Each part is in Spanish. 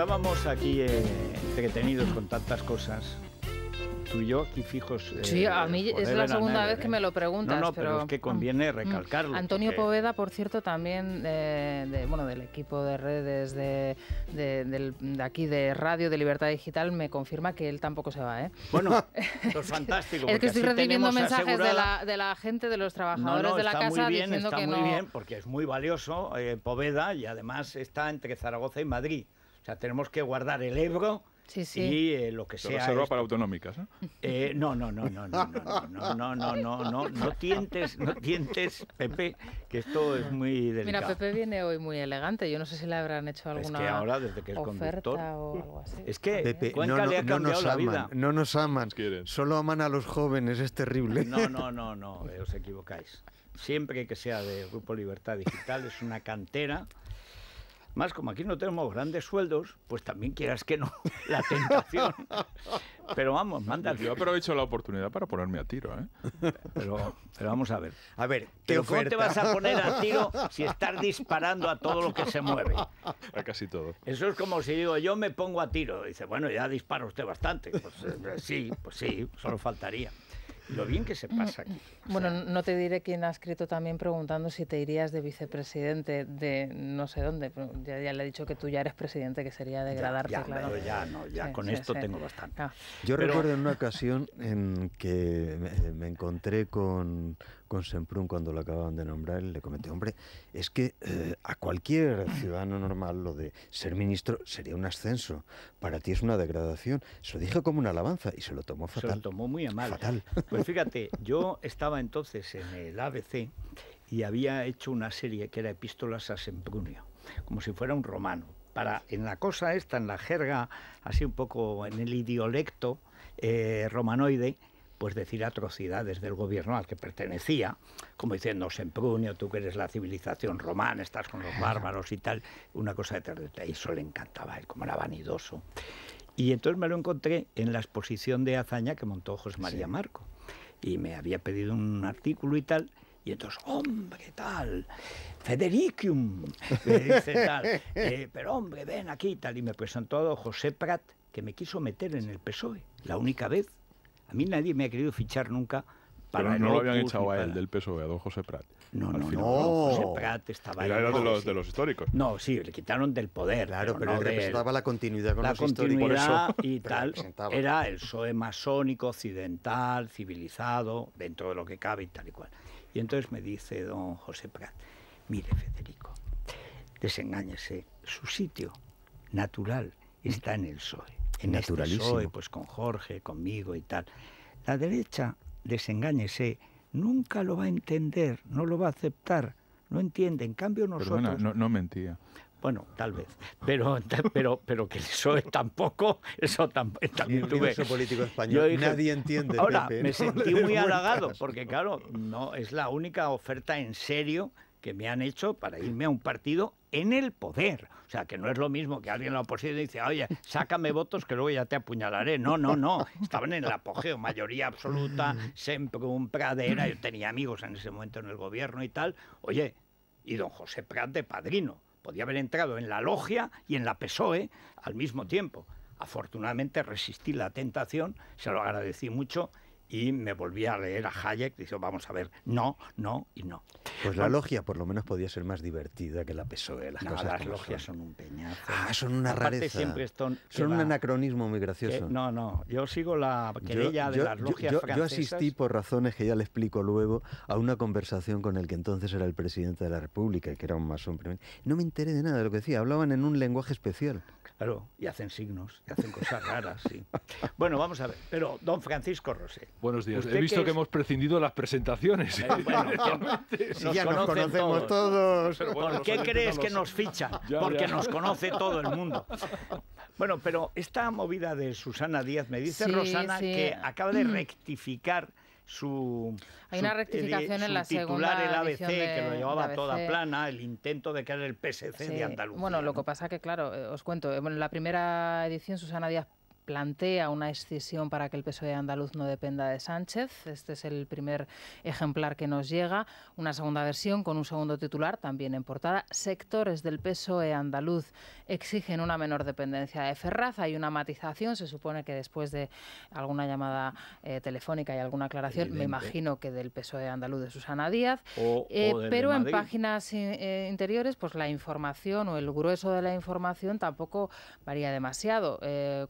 estábamos aquí eh, entretenidos con tantas cosas, tú y yo aquí fijos. Eh, sí, a mí es la segunda vez que me ¿eh? lo preguntas. No, no, pero, es que mm, conviene mm. recalcarlo. Antonio Poveda, por cierto, también de, bueno, del equipo de redes de, de, aquí de Radio de Libertad Digital, me confirma que él tampoco se va. ¿eh? Bueno, es fantástico. es que estoy recibiendo mensajes la, de, la, gente, de los trabajadores de la casa, muy bien, está muy bien, porque es muy valioso Poveda y además está entre Zaragoza y Madrid tenemos que guardar el Ebro. Y lo que sea. Reserva para autonómicas, ¿no? Eh, no, no, no, no, no, no, no, no, no, no, tientes, no tientes, Pepe, que esto es muy delicado. Mira, Pepe viene hoy muy elegante. Yo no sé si le habrán hecho alguna es que ahora, desde que es oferta o algo así. Es que Pepe, no, nos aman, No nos aman, solo aman a los jóvenes, es terrible. No, no, no, no, os equivocáis. Siempre que sea de Grupo Libertad Digital es una cantera más como aquí no tenemos grandes sueldos, pues también quieras que no, la tentación. Pero vamos, manda. Yo aprovecho la oportunidad para ponerme a tiro, ¿eh? Pero, vamos a ver. A ver, pero ¿cómo te vas a poner a tiro si estás disparando a todo lo que se mueve? A casi todo. Eso es como si digo, yo me pongo a tiro. Dice, bueno, ya dispara usted bastante. Pues eh, sí, pues sí, solo faltaría lo bien que se mm, pasa aquí. bueno, no te diré quién ha escrito también preguntando si te irías de vicepresidente de no sé dónde. Ya, le he dicho que tú ya eres presidente, que sería degradarte, ya, claro. ya, no, ya con esto tengo bastante. Ah. Yo recuerdo en una ocasión en que me encontré con con Semprún cuando lo acababan de nombrar, le comenté, hombre, es que eh, a cualquier ciudadano normal lo de ser ministro sería un ascenso, para ti es una degradación. Se lo dije como una alabanza y se lo tomó fatal. Se lo tomó muy a mal. Fatal. Pues fíjate, yo estaba entonces en el ABC y había hecho una serie que era Epístolas a Semprunio, como si fuera un romano. Para, en la cosa esta, en la jerga, así un poco en el idiolecto eh, romanoide, pues decir atrocidades del gobierno al que pertenecía, como diciendo, Sempronio, tú que eres la civilización romana, estás con los bárbaros y tal, una cosa de Y eso le encantaba, él como era vanidoso. Y entonces me lo encontré en la exposición de hazaña que montó José María Marco. Y me había pedido un artículo y tal. Y entonces, hombre, tal, Federicium, tal, eh, pero hombre, ven aquí, tal. Y me presentó a José Prat, que me quiso meter en el PSOE, la única vez a mí nadie me ha querido fichar nunca para Pero no lo habían echado a él del PSOE, a don José Prat. No, no, no. José Prat estaba Era, ahí, era de, los, históricos. No, sí, le quitaron del poder. Claro, pero, representaba la continuidad con la continuidad y tal. Era el PSOE masónico, occidental, civilizado, dentro de lo que cabe y tal y cual. Y entonces me dice don José Prat, mire Federico, desengáñese, su sitio natural está en el PSOE en este Naturalísimo. pues con Jorge, conmigo y tal. La derecha, desengáñese, nunca lo va a entender, no lo va a aceptar, no entiende. En cambio nosotros... no, no mentía. Bueno, tal vez, pero pero pero que eso es tampoco, eso también tuve. político español, nadie entiende. Ahora me sentí muy halagado porque claro, no es la única oferta en serio que me han hecho para irme a un partido en el poder. O sea, que no es lo mismo que alguien en la oposición dice, oye, sácame votos que luego ya te apuñalaré. No, no, no. Estaban en el apogeo, mayoría absoluta, siempre un pradera. Yo tenía amigos en ese momento en el gobierno y tal. Oye, y don José Prat de padrino. Podía haber entrado en la logia y en la PSOE al mismo tiempo. Afortunadamente resistí la tentación, se lo agradecí mucho y me volví a leer a Hayek, y yo, vamos a ver, no, no y no. Pues la logia por lo menos podía ser más divertida que la PSOE. Las, cosas las logias son. un peñazo. Ah, son una rareza. son un anacronismo muy gracioso. no, no, yo sigo la querella de las logias francesas. Yo asistí por razones que ya le explico luego a una conversación con el que entonces era el presidente de la República, que era un masón. No me enteré de nada de lo que decía, hablaban en un lenguaje especial. Claro, y hacen signos, y hacen cosas raras, sí. Bueno, vamos a ver. Pero, don Francisco Rosé. Buenos días. He visto que, hemos prescindido las presentaciones. Eh, ya nos conocemos todos. ¿Por qué crees que nos ficha? Porque nos conoce todo el mundo. Bueno, pero esta movida de Susana Díaz, me dice Rosana que acaba de mm. rectificar su. Hay una rectificación en la titular, el ABC, que lo llevaba toda plana, el intento de crear el PSC de Andalucía. Bueno, lo que pasa que, claro, eh, os cuento, eh, en la primera edición Susana Díaz plantea una excisión para que el PSOE andaluz no dependa de Sánchez. Este es el primer ejemplar que nos llega. Una segunda versión con un segundo titular también en portada. Sectores del PSOE andaluz exigen una menor dependencia de Ferraz. Hay una matización. Se supone que después de alguna llamada eh, telefónica y alguna aclaración, me imagino que del PSOE andaluz de Susana Díaz. Eh, pero en páginas eh, interiores, pues la información o el grueso de la información tampoco varía demasiado.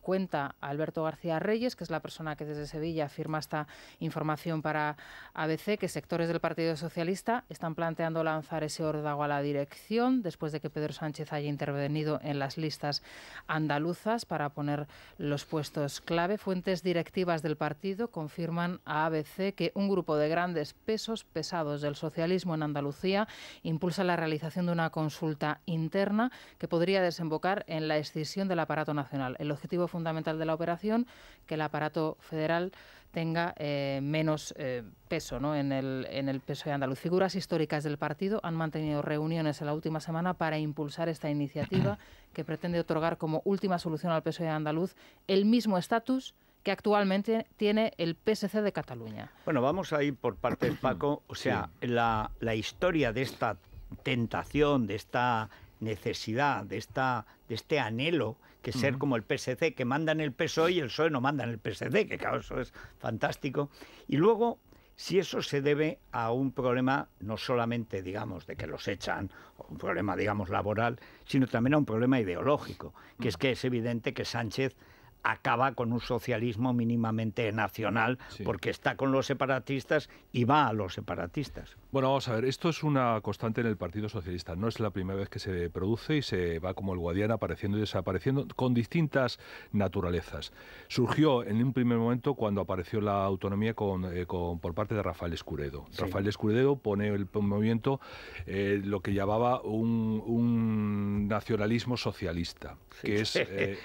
cuenta Alberto García Reyes, que es la persona que desde Sevilla firma esta información para ABC, que sectores del Partido Socialista están planteando lanzar ese órdago a la dirección después de que Pedro Sánchez haya intervenido en las listas andaluzas para poner los puestos clave. Fuentes directivas del partido confirman a ABC que un grupo de grandes pesos pesados del socialismo en Andalucía impulsa la realización de una consulta interna que podría desembocar en la escisión del aparato nacional. El objetivo fundamental de la operación, que el aparato federal tenga eh, menos eh, peso ¿no? en, el, en el PSOE andaluz. Figuras históricas del partido han mantenido reuniones en la última semana para impulsar esta iniciativa que pretende otorgar como última solución al PSOE andaluz el mismo estatus que actualmente tiene el PSC de Cataluña. Bueno, vamos a ir por parte del Paco. O sea, la, la historia de esta tentación, de esta necesidad, de, esta, de este anhelo que ser como el PSC, que mandan el PSOE y el PSOE no mandan el PSC, que claro, eso es fantástico. Y luego, si eso se debe a un problema no solamente, digamos, de que los echan, un problema, digamos, laboral, sino también a un problema ideológico, que es que es evidente que Sánchez acaba con un socialismo mínimamente nacional porque está con los separatistas y va a los separatistas. Bueno, vamos a ver, esto es una constante en el Partido Socialista, no es la primera vez que se produce y se va como el Guadiana apareciendo y desapareciendo con distintas naturalezas. Surgió en un primer momento cuando apareció la autonomía con, eh, por parte de Rafael Escuredo. Rafael Escuredo pone el movimiento eh, lo que llamaba un, nacionalismo socialista, eh,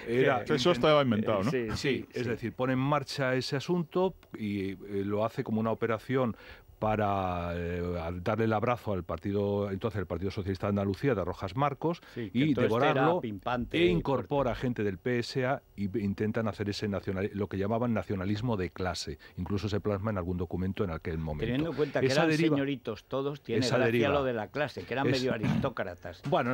que Eso estaba inventado, ¿no? Sí, sí es decir, pone en marcha ese asunto y lo hace como una operación para eh, darle el abrazo al partido, entonces el Partido Socialista de Andalucía de Rojas Marcos y devorarlo e incorpora gente del PSA y e intentan hacer ese nacional, lo que llamaban nacionalismo de clase, incluso se plasma en algún documento en aquel momento. Teniendo en cuenta que eran señoritos todos, tiene gracia lo de la clase, que eran medio aristócratas. Bueno,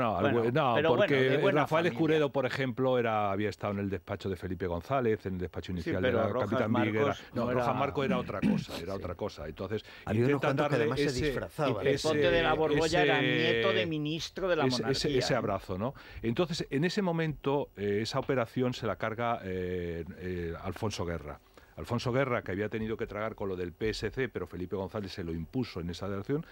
no, porque Rafael Escuredo, por ejemplo, era había estado en el despacho de Felipe González, en el despacho inicial de la Capitán Marcos Rojas Marcos era otra cosa, era otra cosa. Entonces, además se disfrazaba. El ponte de la Borgoya era nieto de ministro de la monarquía. Ese, ¿eh? abrazo, ¿no? Entonces, en ese momento, eh, esa operación se la carga eh, Alfonso Guerra. Alfonso Guerra, que había tenido que tragar con lo del PSC, pero Felipe González se lo impuso en esa dirección,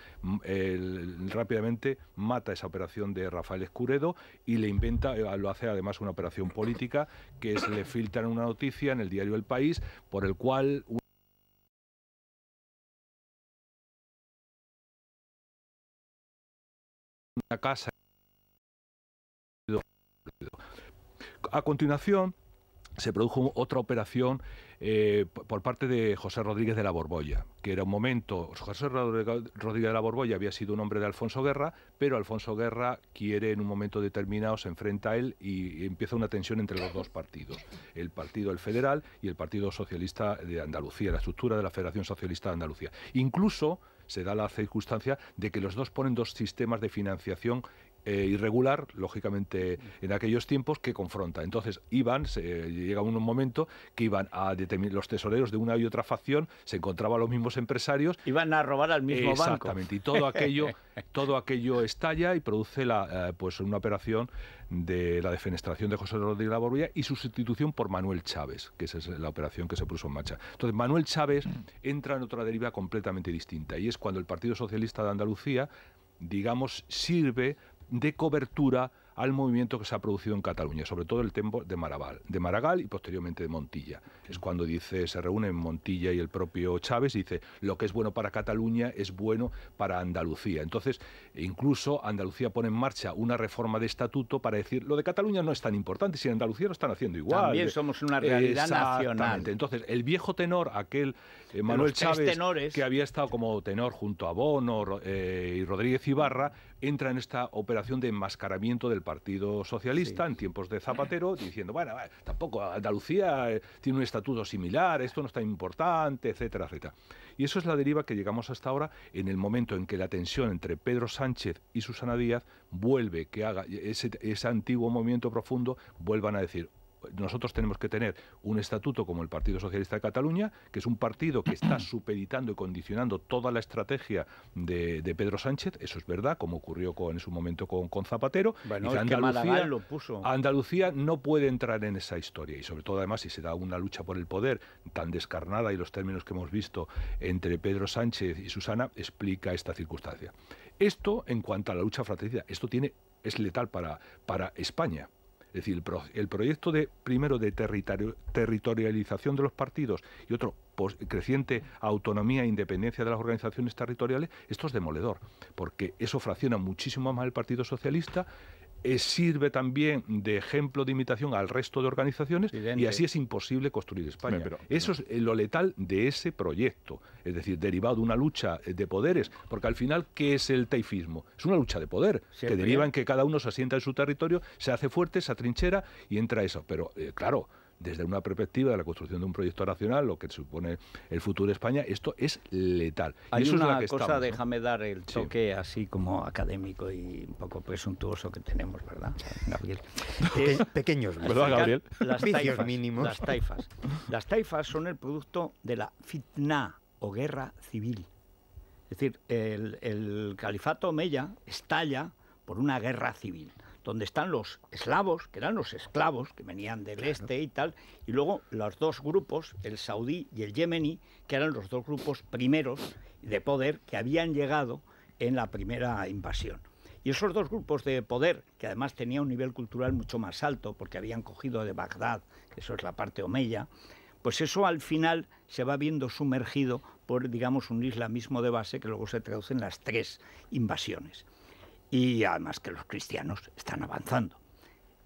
rápidamente mata esa operación de Rafael Escuredo y le inventa, lo hace además una operación política, que es le filtran una noticia en el diario El País, por el cual... una casa. A continuación, se produjo otra operación eh, por parte de José Rodríguez de la Borbolla, que era un momento, José Rodríguez de la Borbolla había sido un hombre de Alfonso Guerra, pero Alfonso Guerra quiere en un momento determinado, se enfrenta a él y empieza una tensión entre los dos partidos, el partido el federal y el Partido Socialista de Andalucía, la estructura de la Federación Socialista de Andalucía. Incluso se da la circunstancia de que los dos ponen dos sistemas de financiación eh, irregular, lógicamente en aquellos tiempos, que confronta. Entonces iban, se, llega un momento que iban a los tesoreros de una y otra facción, se encontraban los mismos empresarios. Iban a robar al mismo banco. Exactamente, y todo aquello, todo aquello estalla y produce la, eh, pues una operación de la defenestración de José Rodríguez de la Borbilla y su sustitución por Manuel Chávez, que es la operación que se puso en marcha. Entonces, Manuel Chávez mm. entra en otra deriva completamente distinta y es cuando el Partido Socialista de Andalucía, digamos, sirve de cobertura al movimiento que se ha producido en Cataluña, sobre todo el tiempo de Maragall, de Maragall y posteriormente de Montilla. Es cuando dice, se reúnen Montilla y el propio Chávez y dice, lo que es bueno para Cataluña es bueno para Andalucía. Entonces, e incluso Andalucía pone en marcha una reforma de estatuto para decir, lo de Cataluña no es tan importante, si en Andalucía lo están haciendo igual. También somos una realidad nacional. Entonces, el viejo tenor, aquel eh, Manuel Chávez, que había estado como tenor junto a Bono eh, y Rodríguez Ibarra, entra en esta operación de enmascaramiento del Partido Socialista en tiempos de Zapatero, diciendo, bueno, eh, tampoco Andalucía eh, tiene un estatuto similar, esto no es tan importante, etcétera, etcétera. Y eso es la deriva que llegamos hasta ahora en el momento en que la tensión entre Pedro Sánchez y Susana Díaz vuelve, que haga ese, ese antiguo movimiento profundo, vuelvan a decir, nosotros tenemos que tener un estatuto como el Partido Socialista de Cataluña, que es un partido que está supeditando y condicionando toda la estrategia de, Pedro Sánchez, eso es verdad, como ocurrió en su momento con, Zapatero. y Andalucía, lo puso. Andalucía no puede entrar en esa historia y sobre todo además si se da una lucha por el poder tan descarnada y los términos que hemos visto entre Pedro Sánchez y Susana explica esta circunstancia. Esto en cuanto a la lucha fratricida, esto tiene es letal para, para España. Es decir, el, proyecto de primero de territorialización de los partidos y otro creciente autonomía e independencia de las organizaciones territoriales, esto es demoledor, porque eso fracciona muchísimo más el Partido Socialista eh, sirve también de ejemplo de imitación al resto de organizaciones y así es imposible construir España. Eso es eh, lo letal de ese proyecto, es decir, derivado de una lucha eh, de poderes, porque al final, ¿qué es el taifismo? Es una lucha de poder, que deriva en que cada uno se asienta en su territorio, se hace fuerte, esa trinchera... y entra eso. Pero, claro, desde una perspectiva de la construcción de un proyecto nacional, lo que supone el futuro de España, esto es letal. Hay una cosa, déjame dar el choque así como académico y un poco presuntuoso que tenemos, ¿verdad, Gabriel? Eh, pequeños, Gabriel? Las taifas, Las taifas. son el producto de la fitna o guerra civil. Es decir, el, califato Omeya estalla por una guerra civil donde están los eslavos, que eran los esclavos, que venían del este y tal, y luego los dos grupos, el saudí y el yemení, que eran los dos grupos primeros de poder que habían llegado en la primera invasión. Y esos dos grupos de poder, que además tenían un nivel cultural mucho más alto, porque habían cogido de Bagdad, eso es la parte omeya, pues eso al final se va viendo sumergido por, digamos, un islamismo de base que luego se traduce en las tres invasiones y además que los cristianos están avanzando.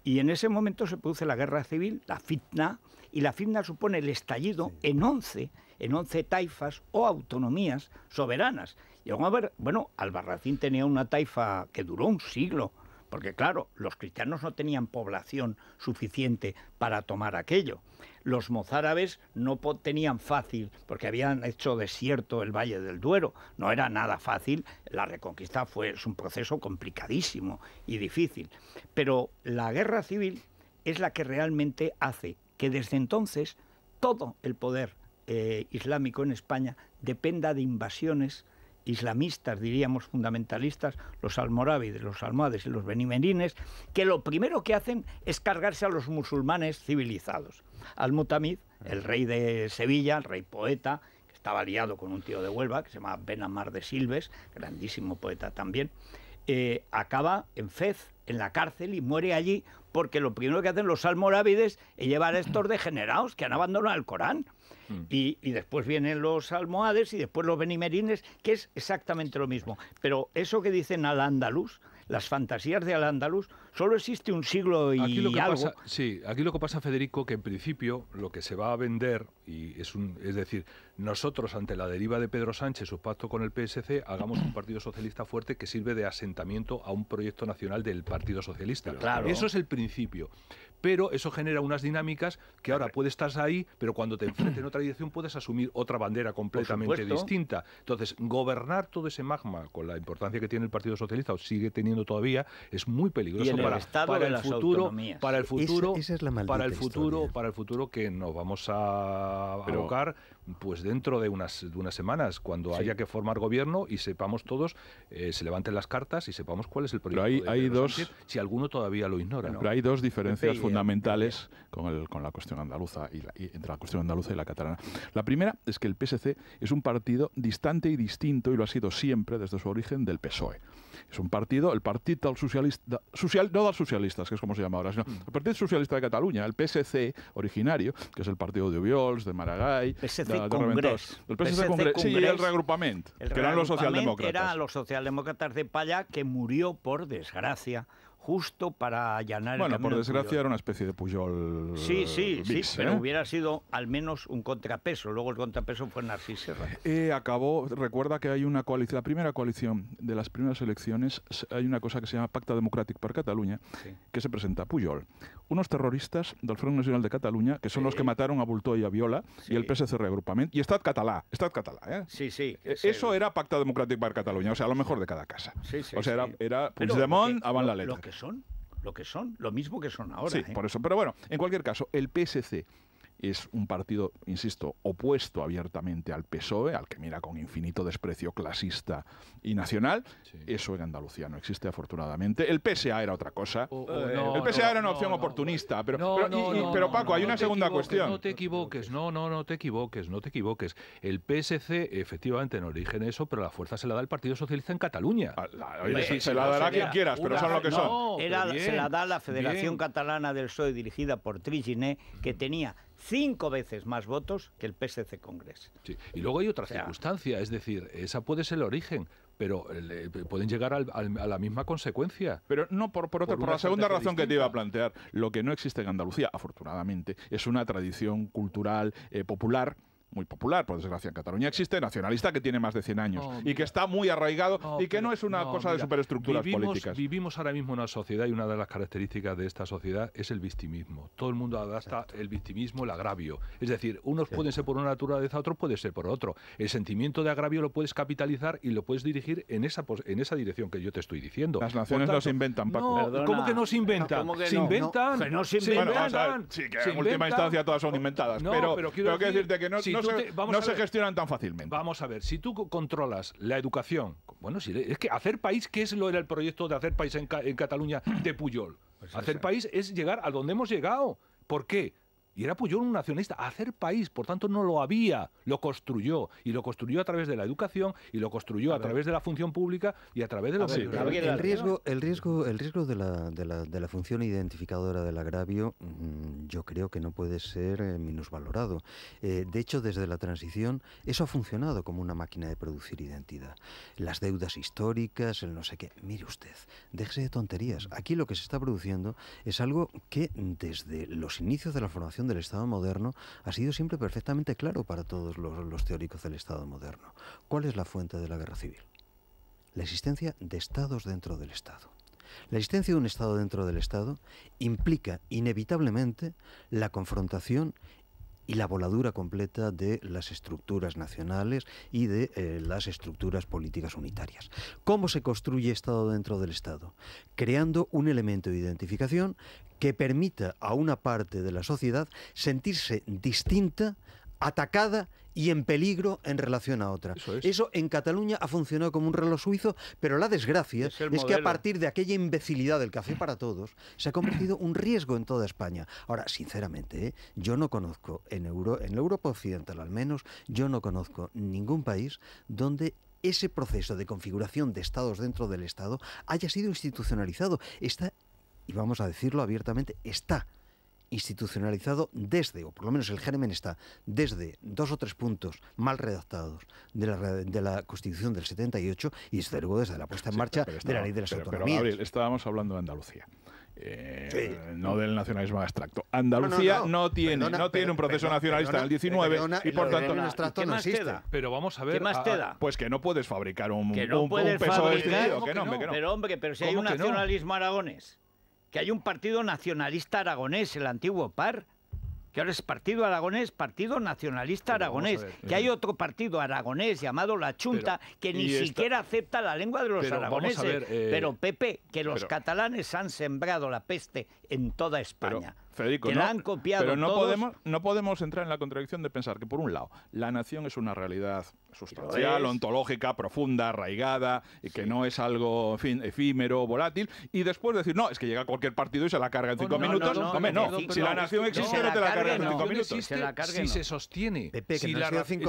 Y en ese momento se produce la guerra civil, la fitna, y la fitna supone el estallido en 11, en taifas o autonomías soberanas. Y bueno, Albarracín tenía una taifa que duró un siglo, porque claro, los cristianos no tenían población suficiente para tomar aquello. Los mozárabes no tenían fácil, porque habían hecho desierto el Valle del Duero, no era nada fácil, la reconquista fue es un proceso complicadísimo y difícil, pero la guerra civil es la que realmente hace que desde entonces todo el poder eh, islámico en España dependa de invasiones islamistas, diríamos fundamentalistas, los almorávides, los almohades y los benimerines, que lo primero que hacen es cargarse a los musulmanes civilizados. Al-Mutamid, el rey de Sevilla, el rey poeta, que estaba aliado con un tío de Huelva, que se llama Benamar de Silves, grandísimo poeta también, eh, acaba en Fez, en la cárcel, y muere allí porque lo primero que hacen los almorávides es llevar a estos degenerados que han abandonado el Corán. Mm. Y, después vienen los almohades y después los benimerines, que es exactamente lo mismo. Pero eso que dicen al andaluz, las fantasías de al andaluz, solo existe un siglo y sí, aquí lo que pasa, Federico, que en principio lo que se va a vender, y es, un, es decir, nosotros ante la deriva de Pedro Sánchez, su pacto con el PSC, hagamos un partido socialista fuerte que sirve de asentamiento a un proyecto nacional del Partido Socialista. Claro. Eso es el principio pero eso genera unas dinámicas que ahora puedes estar ahí, pero cuando te enfrentes en otra dirección puedes asumir otra bandera completamente distinta. Entonces, gobernar todo ese magma con la importancia que tiene el Partido Socialista o sigue teniendo todavía es muy peligroso para, el futuro, para el futuro, para el futuro, para el futuro que nos vamos a pero, pues dentro de unas, de unas semanas, cuando haya que formar gobierno y sepamos todos, eh, se levanten las cartas y sepamos cuál es el proyecto. Pero hay, hay dos, si alguno todavía lo ignora. Pero hay dos diferencias fundamentales con, el, con la cuestión andaluza y, entre la cuestión andaluza y la catalana. La primera es que el PSC es un partido distante y distinto y lo ha sido siempre desde su origen del PSOE. Es un partido, el Partido Socialista, no de los socialistas, que es como se llama ahora, sino mm. el Partido Socialista de Cataluña, el PSC originario, que es el partido de Ubiols, de Maragall, el PSC, pues Congrés. Sí, el reagrupamiento, que eran los socialdemócratas era los socialdemócratas de Paya que murió, por desgracia, justo para allanar el Bueno, por desgracia era una especie de Puyol. Sí, sí, eh, sí, pero ¿eh? hubiera sido al menos un contrapeso. Luego el contrapeso fue Narcís Serra. Eh, acabó, recuerda que hay una coalición, la primera coalición de las primeras elecciones, hay una cosa que se llama Pacta democrático para Cataluña, que se presenta a Puyol. Unos terroristas del Frente Nacional de Cataluña, que son los que mataron a Bultó y a Viola, y el PSC reagrupamiento y Estat Catalá, Estat Catalá, ¿eh? Sí, e, sí. Eso era Pacta Democrático para Cataluña, o sea, lo mejor de cada casa. o sea, era, era Puigdemont, avant la letra son, lo que son, lo mismo que son ahora. Sí, ¿eh? por eso. Pero bueno, en cualquier caso, el PSC es un partido, insisto, opuesto abiertamente al PSOE, al que mira con infinito desprecio clasista y nacional. Eso en Andalucía no existe, afortunadamente. El PSA era otra cosa. Eh, el PSA era una opción oportunista. Pero, pero, Paco, hay una segunda cuestión. No te equivoques, no, no, no te equivoques, no te equivoques. El PSC efectivamente en origen eso, pero la fuerza se la da el Partido Socialista en Cataluña. Ah, se la dará quien quieras, pero son lo que son. se la da la Federación Catalana del PSOE dirigida por Trigine, que tenía cinco veces más votos que el PSC Congreso. Y luego hay otra circunstancia, es decir, esa puede ser el origen, pero eh, pueden llegar a la misma consecuencia. Pero no, por, por, otra, por, por la segunda razón que te iba a plantear, lo que no existe en Andalucía, afortunadamente, es una tradición cultural eh, popular muy popular, por desgracia, en Cataluña existe, nacionalista, que tiene más de 100 años y que está muy arraigado y que no es una cosa de superestructuras vivimos, políticas. Vivimos ahora mismo una sociedad y una de las características de esta sociedad es el victimismo. Todo el mundo adapta el victimismo, el agravio. Es decir, unos pueden ser por una naturaleza, otros pueden ser por otro. El sentimiento de agravio lo puedes capitalizar y lo puedes dirigir en esa, en esa dirección que yo te estoy diciendo. Las naciones las inventan, Paco. ¿Cómo que no se inventan? se inventan. que en última instancia todas son inventadas. pero, quiero, decirte que no no se gestionan tan fácilmente. Vamos a ver, si tú controlas la educación, bueno, si, es que hacer país, ¿qué es lo era el proyecto de hacer país en, Cataluña de Puyol? Pues hacer país es llegar a donde hemos llegado. ¿Por qué? Y era Puyol pues, un nacionalista, hacer país, por tanto no lo había, lo construyó. Y lo construyó a través de la educación, y lo construyó a, través de la función pública y a través de la... el, riesgo, el riesgo, el riesgo de, la, función identificadora del agravio mm, yo creo que no puede ser eh, minusvalorado. valorado, eh, de hecho, desde la transición eso ha funcionado como una máquina de producir identidad. Las deudas históricas, el no sé qué. Mire usted, déjese de tonterías. Aquí lo que se está produciendo es algo que desde los inicios de la formación del Estado moderno ha sido siempre perfectamente claro para todos los, los teóricos del Estado moderno. ¿Cuál es la fuente de la guerra civil? La existencia de estados dentro del Estado. La existencia de un Estado dentro del Estado implica inevitablemente la confrontación y la voladura completa de las estructuras nacionales y de eh, las estructuras políticas unitarias. ¿Cómo se construye Estado dentro del Estado? Creando un elemento de identificación que permita a una parte de la sociedad sentirse distinta, atacada y en peligro en relación a otra. Eso, en Cataluña ha funcionado como un reloj suizo, pero la desgracia es, que a partir de aquella imbecilidad del café para todos se ha convertido un riesgo en toda España. Ahora, sinceramente, ¿eh? yo no conozco en, Euro, en Europa Occidental al menos, yo no conozco ningún país donde ese proceso de configuración de estados dentro del Estado haya sido institucionalizado. Está, y vamos a decirlo abiertamente, está institucionalizado desde, o por lo menos el germen está, desde dos o tres puntos mal redactados de la, de la Constitución del 78 y desde luego desde la puesta en marcha de la ley de las autonomías. Pero, estábamos hablando de Andalucía. Eh, no del nacionalismo abstracto. Andalucía no, tiene, no tiene un proceso nacionalista del 19 y por tanto. ¿Qué más Pero vamos a ver. ¿Qué más Pues que no puedes fabricar un, peso fabricar, Pero hombre, pero si hay un nacionalismo aragones que hay un partido nacionalista aragonés, el antiguo PAR, que ahora es Partido Aragonés, Partido Nacionalista Aragonés, que hay eh. otro partido aragonés llamado La Chunta, que ni siquiera acepta la lengua de los aragoneses. Eh, pero Pepe, que los catalanes han sembrado la peste en toda España. Federico, han copiado pero no podemos no podemos entrar en la contradicción de pensar que por un lado la nación es una realidad sustancial, ontológica, profunda, arraigada y que no es algo fin, efímero, volátil y después decir no es que llega cualquier partido y se la carga en oh, cinco minutos. No, si la nación existe no, te la carga en cinco minutos. si se sostiene, si la, nación,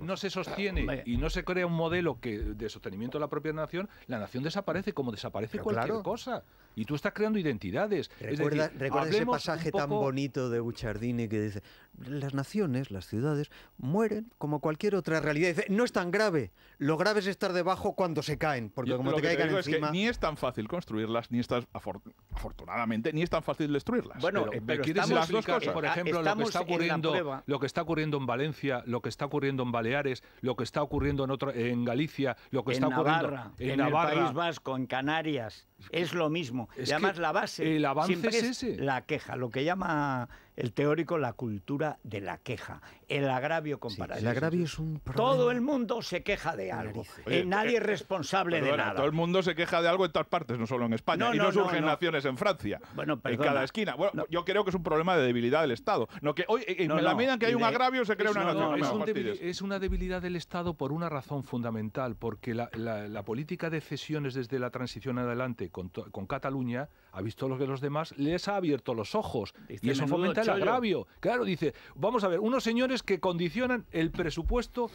no se sostiene y no se crea un modelo que de sostenimiento de la propia nación, la nación desaparece como desaparece cualquier cosa. Y tú estás creando identidades. Recuerda, ese pasaje tan bonito de Buchardini que dice, las naciones, las ciudades, mueren como cualquier otra realidad. Dice, no es tan grave, lo grave es estar debajo cuando se caen, porque como te caigan encima... ni es tan fácil construirlas, ni estás afortunadamente, ni es tan fácil destruirlas. Bueno, pero, eh, las dos cosas? Por eh, ejemplo, lo que, está ocurriendo, lo que está ocurriendo en Valencia, lo que está ocurriendo en Baleares, lo que está ocurriendo en, otro, en Galicia, lo que está ocurriendo en, en Navarra, en el País Vasco, en Canarias, es lo mismo. Es y además la base avance siempre la queja, lo que llama el teórico la cultura de la queja, el agravio comparativo. el agravio es un problema. Todo el mundo se queja de algo, eh, nadie eh, es responsable de nada. Todo el mundo se queja de algo en todas partes, no solo en España, y no, no surgen naciones en Francia, bueno, en cada esquina. Bueno, yo creo que es un problema de debilidad del Estado. No que hoy en la medida en que hay un agravio se crea una nación. Es, es, una debilidad del Estado por una razón fundamental, porque la, política de cesiones desde la transición adelante con Cataluña ha visto lo que los demás les ha abierto los ojos. y eso fomenta el agravio. Claro, dice, vamos a ver, unos señores que condicionan el presupuesto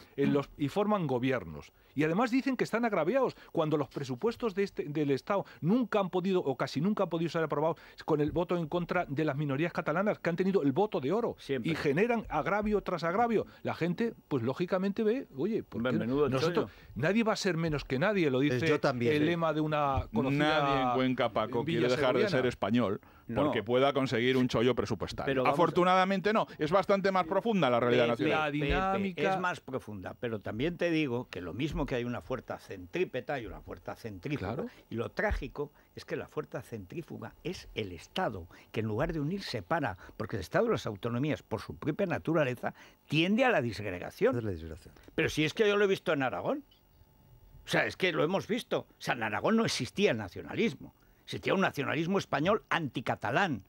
y forman gobiernos. Y además dicen que están agraviados cuando los presupuestos de este, del Estado nunca han podido o casi nunca han podido ser aprobados con el voto en contra de las minorías catalanas que han tenido el voto de oro y generan agravio tras agravio. La gente, pues lógicamente ve, oye, ¿por nosotros nadie va a ser menos que nadie, lo pues dice también, el ¿eh? lema de una conocida. Nadie en Cuenca Paco quiere dejar de ser español porque pueda conseguir un chollo presupuestario. Afortunadamente no, es bastante más eh, profunda la realidad nacional. La dinámica es más profunda, pero también te digo que lo mismo que hay una fuerza centrípeta y una fuerza centrífuga, y lo trágico es que la fuerza centrífuga es el Estado, que en lugar de unir separa, porque el Estado de las autonomías, por su propia naturaleza, tiende a la disgregación. La disgregación. Pero si es que yo lo he visto en Aragón. O sea, es que lo hemos visto. O sea, en Aragón no existía el nacionalismo. Se tiene un nacionalismo español anticatalán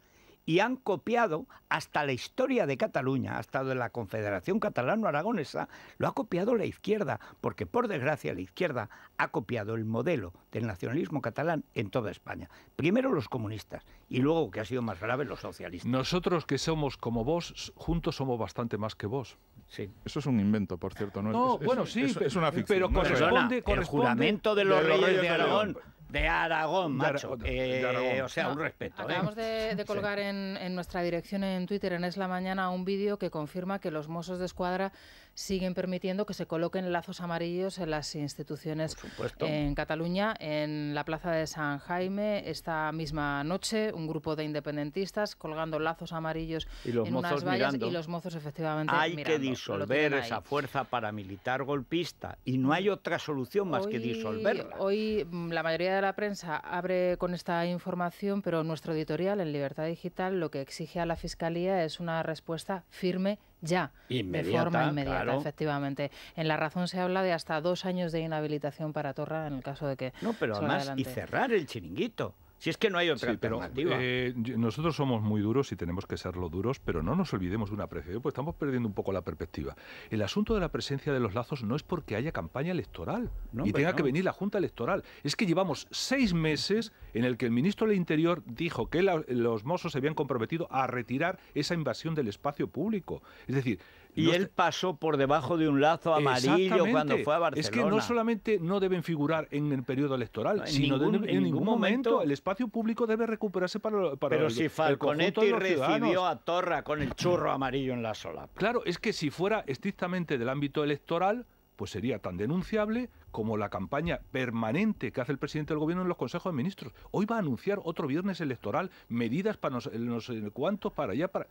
y han copiado hasta la historia de Cataluña, hasta de la Confederación Catalano-Aragonesa, lo ha copiado la izquierda, porque por desgracia la izquierda ha copiado el modelo del nacionalismo catalán en toda España. Primero los comunistas y luego, que ha sido más grave, los socialistas. Nosotros que somos como vos, juntos somos bastante más que vos. Sí. Eso es un invento, por cierto. No, no bueno, sí, es, una ficción. Pero corresponde, El juramento de los, reyes, de Aragón. De Aragón, macho. Eh, o sea, un respeto. ¿eh? Acabamos de, colgar en, nuestra dirección en Twitter, en Es la Mañana, un vídeo que confirma que los mozos de escuadra siguen permitiendo que se coloquen lazos amarillos en las instituciones en Cataluña. En la plaza de San Jaime, esta misma noche, un grupo de independentistas colgando lazos amarillos en mozos vallas y los mozos efectivamente Hay que disolver esa fuerza paramilitar golpista y no hay otra solución más que disolverla. Hoy mm, la mayoría la Prensa abre con esta información, pero nuestro editorial en Libertad Digital lo que exige a la Fiscalía es una respuesta firme ya, de forma inmediata, efectivamente. En La Razón se habla de hasta dos años de inhabilitación para Torra en el caso de que... No, pero además, y cerrar el chiringuito. Si es que no hay otra alternativa eh, nosotros somos muy duros y tenemos que serlo duros, pero no nos olvidemos de una precio, pues estamos perdiendo un poco la perspectiva. El asunto de la presencia de los lazos no es porque haya campaña electoral y tenga que venir la Junta Electoral. Es que llevamos seis meses en el que el ministro del Interior dijo que los mozos se habían comprometido a retirar esa invasión del espacio público. Es decir, y él pasó por debajo de un lazo amarillo cuando fue a Barcelona. Es que no solamente no deben figurar en el periodo electoral, sino en, ningún momento, el espacio público debe recuperarse para, para Pero si Falconetti recibió a Torra con el churro amarillo en la sola. Claro, es que si fuera estrictamente del ámbito electoral, pues sería tan denunciable como la campaña permanente que hace el presidente del gobierno en los consejos de ministros. Hoy va a anunciar otro viernes electoral, medidas para no sé cuántos, para allá, para...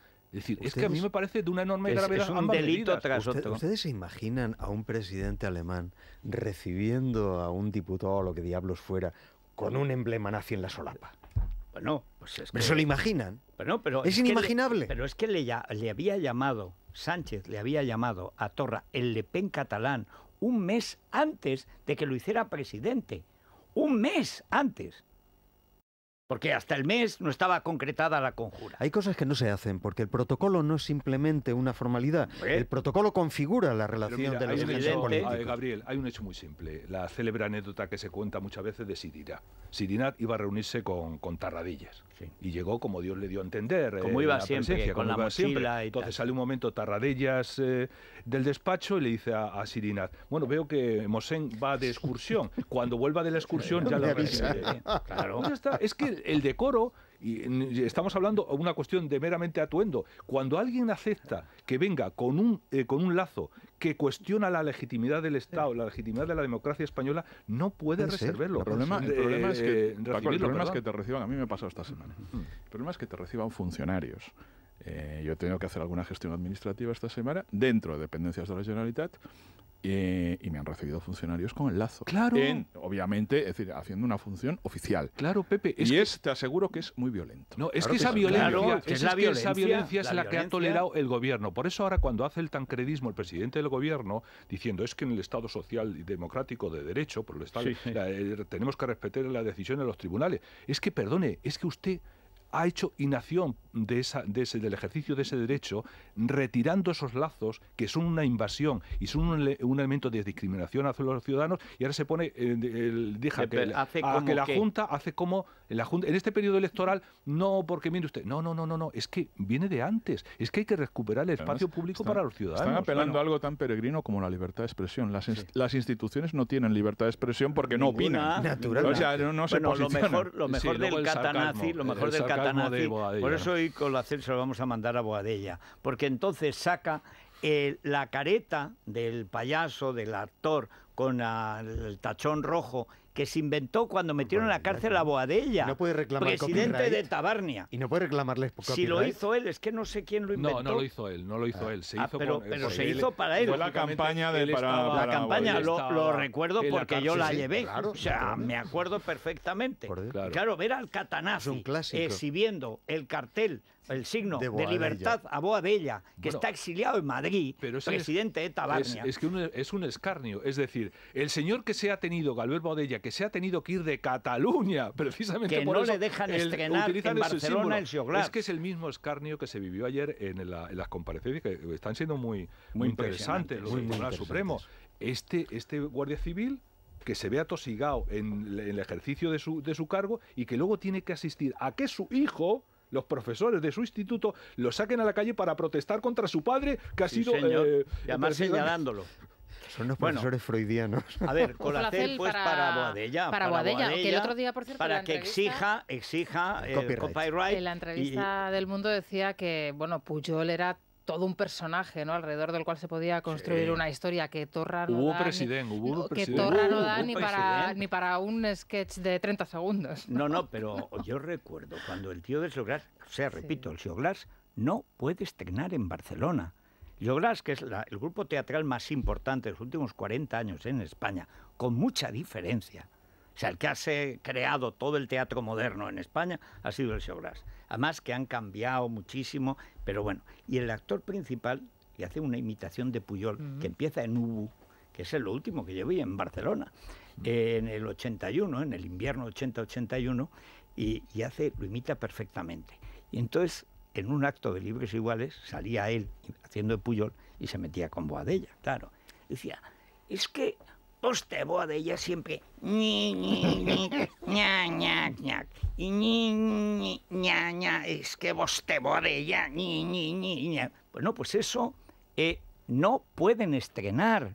Es que a mí me parece de una enorme gravedad. ¿Ustedes se imaginan a un presidente alemán recibiendo a un diputado o lo que diablos fuera con un emblema nazi en la solapa? Bueno, pues es que... Pero se lo imaginan. Pero, pero es, inimaginable. pero es que le, le había llamado, Sánchez le había llamado a Torra el Le Pen catalán un mes antes de que lo hiciera presidente. Un mes antes. Porque hasta el mes no estaba concretada la conjura. Hay cosas que no se hacen, porque el protocolo no es simplemente una formalidad. El protocolo configura la relación de los agentes eh, Gabriel, hay un hecho muy simple. La célebre anécdota que se cuenta muchas veces de Sidira. Sirinat iba a reunirse con, con Tarradillas. Y llegó como Dios le dio a entender. Como eh, iba siempre, con la mochila y Entonces sale un momento Tarradellas eh, del despacho y le dice a, a Sirinaz, bueno, veo que Mosén va de excursión. Cuando vuelva de la excursión ya lo revisa... Claro. Es que el decoro y estamos hablando de una cuestión de meramente atuendo. Cuando alguien acepta que venga con un, eh, con un lazo que cuestiona la legitimidad del Estado, la legitimidad de la democracia española, no puede resolverlo. El eh, problema, es, que, eh, que te reciban, a mí me ha pasado esta semana, mm. el problema es que te reciban funcionarios. Eh, yo he tenido que hacer alguna gestión administrativa esta semana dentro de dependencias de la Generalitat y me han recibido funcionarios con el lazo. Claro. obviamente, es decir, haciendo una función oficial. Claro, Pepe. y es, te aseguro que es muy violento. No, es que, esa, violencia, es, la que ha tolerado el gobierno. Por eso ahora cuando hace el tancredismo el presidente del gobierno diciendo es que en el Estado social y democrático de derecho, por eh, tenemos que respetar la decisión de los tribunales. Es que, perdone, es que usted ha hecho inacción de, esa, de ese, del ejercicio de ese derecho, retirando esos lazos que son una invasión y son un, elemento de discriminación hacia los ciudadanos, y ahora se pone, eh, el, deja que, a, que la Junta hace como, la en este periodo electoral, no porque mire usted, no, no, no, no, no, es que viene de antes, es que hay que recuperar el espacio público para los ciudadanos. Están apelando a algo tan peregrino como la libertad de expresión. Las, las instituciones no tienen libertad de expresión porque no opinan. O sea, no, se lo mejor, lo mejor del catanazi, lo mejor del catanazi. por eso ...y con lo CEL se lo vamos a mandar a Boadella, porque entonces saca eh, la careta del payaso, del actor, con el tachón rojo que se inventó cuando metieron en la cárcel a Boadella, no puede reclamar presidente de Tabarnia. Y no puede reclamarles Si lo hizo él, es que no sé quién lo inventó. No, no lo hizo él, no lo hizo ah. ah, él. Se hizo pero, pero se hizo para él. Fue la campaña de la campaña lo, recuerdo porque yo la llevé. o sea, me acuerdo perfectamente. Claro. ver al catanazo exhibiendo el cartel el signo de, libertad a Boadella, que está exiliado en Madrid, presidente de Tabarnia. Es, que un, es un escarnio. Es decir, el señor que se ha tenido, Galvez Boadella, que se ha tenido que ir de Cataluña, precisamente que no le dejan estrenar en Barcelona el Es que es el mismo escarnio que se vivió ayer en, las comparecencias, que están siendo muy, muy, interesantes, los Tribunal Supremo. Este, este guardia civil que se ve atosigado en, el ejercicio de su, de su cargo y que luego tiene que asistir a que su hijo los profesores de su instituto lo saquen a la calle para protestar contra su padre, que ha sido... Señor. Eh, y además señalándolo. Son los profesores freudianos. A ver, con la Colacel pues para, para Boadella. Para, Guadella Boadella, que el otro día, por cierto, Para que exija, exija eh, copyright. En la entrevista del Mundo decía que, bueno, Puyol era todo un personaje, ¿no? Alrededor del cual se podía construir una historia que Torra no da ni, que ni para, un sketch de 30 segundos. No, no, pero yo recuerdo cuando el tío del Soglas, o sea, repito, el Soglas no puede estrenar en Barcelona. Soglas, que es el grupo teatral más importante de los últimos 40 años en España, con mucha diferencia. O sea, el que ha creado todo el teatro moderno en España ha sido el Soglas. Además que han cambiado muchísimo, pero bueno. Y el actor principal, que hace una imitación de Puyol, que empieza en Ubu, que es el último que yo vi en Barcelona, en el 81, en el invierno 80-81, y, hace, lo imita perfectamente. Y entonces, en un acto de libres iguales, salía él haciendo de Puyol y se metía con Boadella, claro. Decía, es que Usted, boa de ella, siempre. Ni, ni, ni, ña, ña, ña. Y ni, ni, ña, ña. Es que usted, boa de ella, ni, ni, ni, ña. Bueno, pues eso eh, no pueden estrenar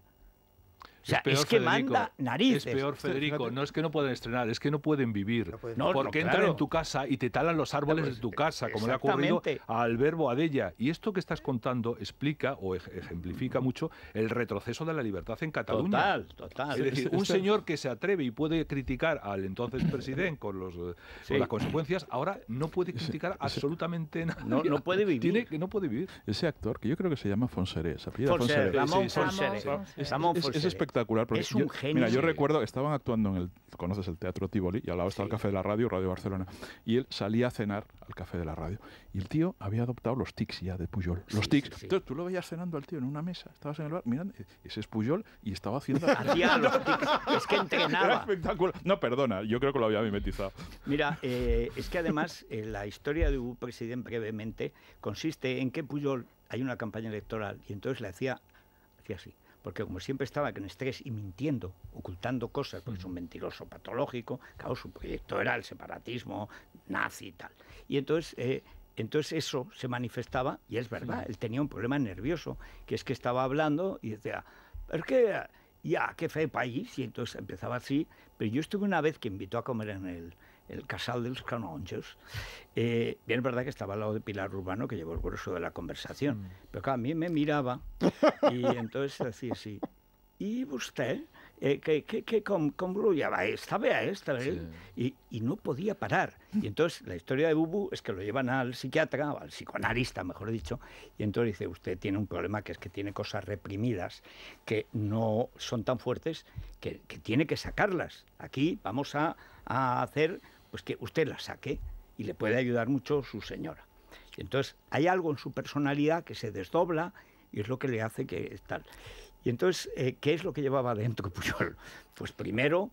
o sea, es, que manda narices. Es peor, Federico. No es que no puedan estrenar, es que no pueden vivir. No porque entran en tu casa y te talan los árboles de tu casa, como le ha ocurrido a verbo Adella. Y esto que estás contando explica o ejemplifica mucho el retroceso de la libertad en Cataluña. Total, total. Es decir, un señor que se atreve y puede criticar al entonces presidente con, los, eh, con las consecuencias, ahora no puede criticar absolutamente nada. No, no puede vivir. no puede vivir. Ese actor, que yo creo que se llama Fonseré, se Fonseré. Fonseré. Es, espectacular espectacular. Porque es un yo, genio. Mira, yo recuerdo, estaban actuando en el, conoces el Teatro Tivoli, y al lado estaba el Café de la Radio, Radio Barcelona, y él salía a cenar al Café de la Radio. Y el tío había adoptado los tics ya de Puyol. Los tics. Entonces tú lo veías cenando al tío en una mesa, estabas en el bar, mirando, ese es Puyol, y estaba haciendo... es que entrenaba. espectacular. No, perdona, yo creo que lo había mimetizado. Mira, eh, es que además eh, la historia de un presidente brevemente consiste en que Puyol hay una campaña electoral y entonces le hacía, hacía así porque como siempre estaba en estrés y mintiendo, ocultando cosas, porque es un mentiroso patológico, claro, su proyecto era el separatismo nazi y tal. Y entonces... Eh, entonces eso se manifestaba, y es verdad, él tenía un problema nervioso, que es que estaba hablando y decía, es que ya, qué fe país, y entonces empezaba así, pero yo estuve una vez que invitó a comer en el, el Casal de los canonchos... Eh, bien es verdad que estaba al lado de Pilar Urbano, que llevó el grueso de la conversación, mm. pero a mí me miraba y entonces decía sí ¿y usted? Eh, ...¿qué que, con, con esta vea, esta ¿eh? y, no podía parar. Y entonces la historia de Bubu es que lo llevan al psiquiatra, al psicoanalista, mejor dicho, y entonces dice, usted tiene un problema que es que tiene cosas reprimidas que no son tan fuertes que, tiene que sacarlas. Aquí vamos a, a hacer pues que usted la saque y le puede ayudar mucho su señora. entonces hay algo en su personalidad que se desdobla y es lo que le hace que tal. Y entonces, eh, ¿qué es lo que llevaba dentro Puyol? Pues primero,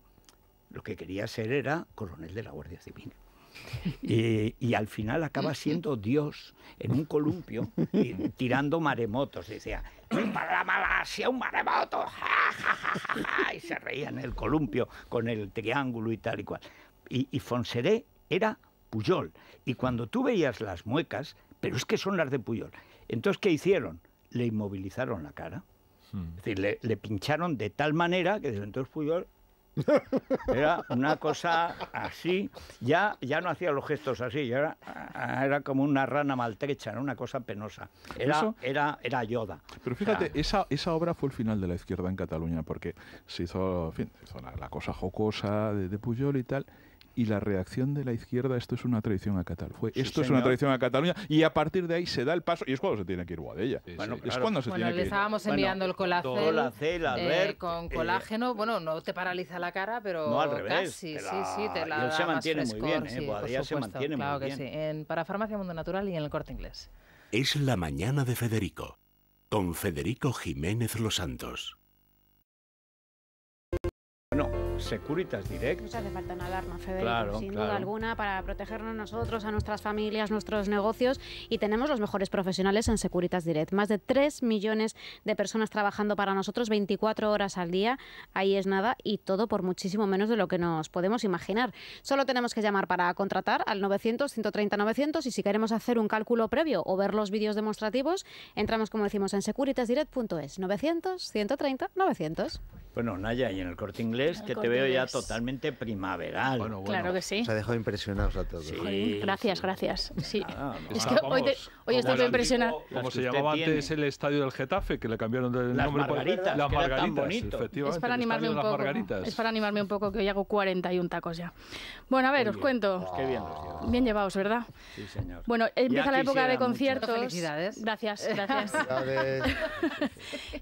lo que quería ser era coronel de la Guardia Civil. Y, al final acaba siendo Dios en un columpio tirando maremotos. Decía, para la Malasia un maremoto! y se reía en el columpio con el triángulo y tal y cual y, Fonseré era Puyol. Y cuando tú veías las muecas, pero es que son las de Puyol. Entonces, ¿qué hicieron? Le inmovilizaron la cara. Hmm. Es decir, le, pincharon de tal manera que desde entonces Puyol era una cosa así. Ya, ya no hacía los gestos así, ah, era, como una rana maltrecha, era una cosa penosa. Era, era, Yoda. Pero fíjate, esa, obra fue el final de la izquierda en Cataluña, porque se hizo, la, cosa jocosa de, de Puyol y tal y la reacción de la izquierda, esto es una tradición a Cataluña. esto es una traición a Cataluña y a partir de ahí se da el paso y es cuando se tiene que ir guadella bueno, es cuando se bueno, tiene le estábamos enviando el colacel, eh, con eh, colágeno. bueno, no te paraliza la cara, pero no, al revés, casi, sí, sí, te la se mantiene muy bien, eh, se mantiene muy bien. que sí. En Farmacia Mundo Natural y en El Corte Inglés. Es la mañana de Federico con Federico Jiménez Los Santos. Securitas Direct. Nos hace falta una alarma, Federico, sin duda alguna, para protegernos nosotros, a nuestras familias, nuestros negocios. Y tenemos los mejores profesionales en Securitas Direct. Más de 3 millones de personas trabajando para nosotros 24 horas al día. Ahí es nada y todo por muchísimo menos de lo que nos podemos imaginar. Solo tenemos que llamar para contratar al 900-130-900 y si queremos hacer un cálculo previo o ver los vídeos demostrativos, entramos, como decimos, en securitasdirect.es. 900-130-900. Bueno, Naya, y en el corte inglés, ¿qué te veo ya totalmente primaveral. Bueno, bueno, claro que sí. Se ha dejado impresionados a todos. Sí, gracias, gracias. Sí. es que hoy, hoy estoy impresionado. Como se llamaba antes el estadio del Getafe, que le cambiaron el las nombre. Margaritas, las Margaritas. Efectivamente, es para animarme un poco. Es para animarme un poco, que hoy hago 41 tacos ya. Bueno, a ver, os cuento. Pues bien, llevados, ¿verdad? Sí, señor. Bueno, empieza la época de conciertos. Felicidades. Gracias, gracias.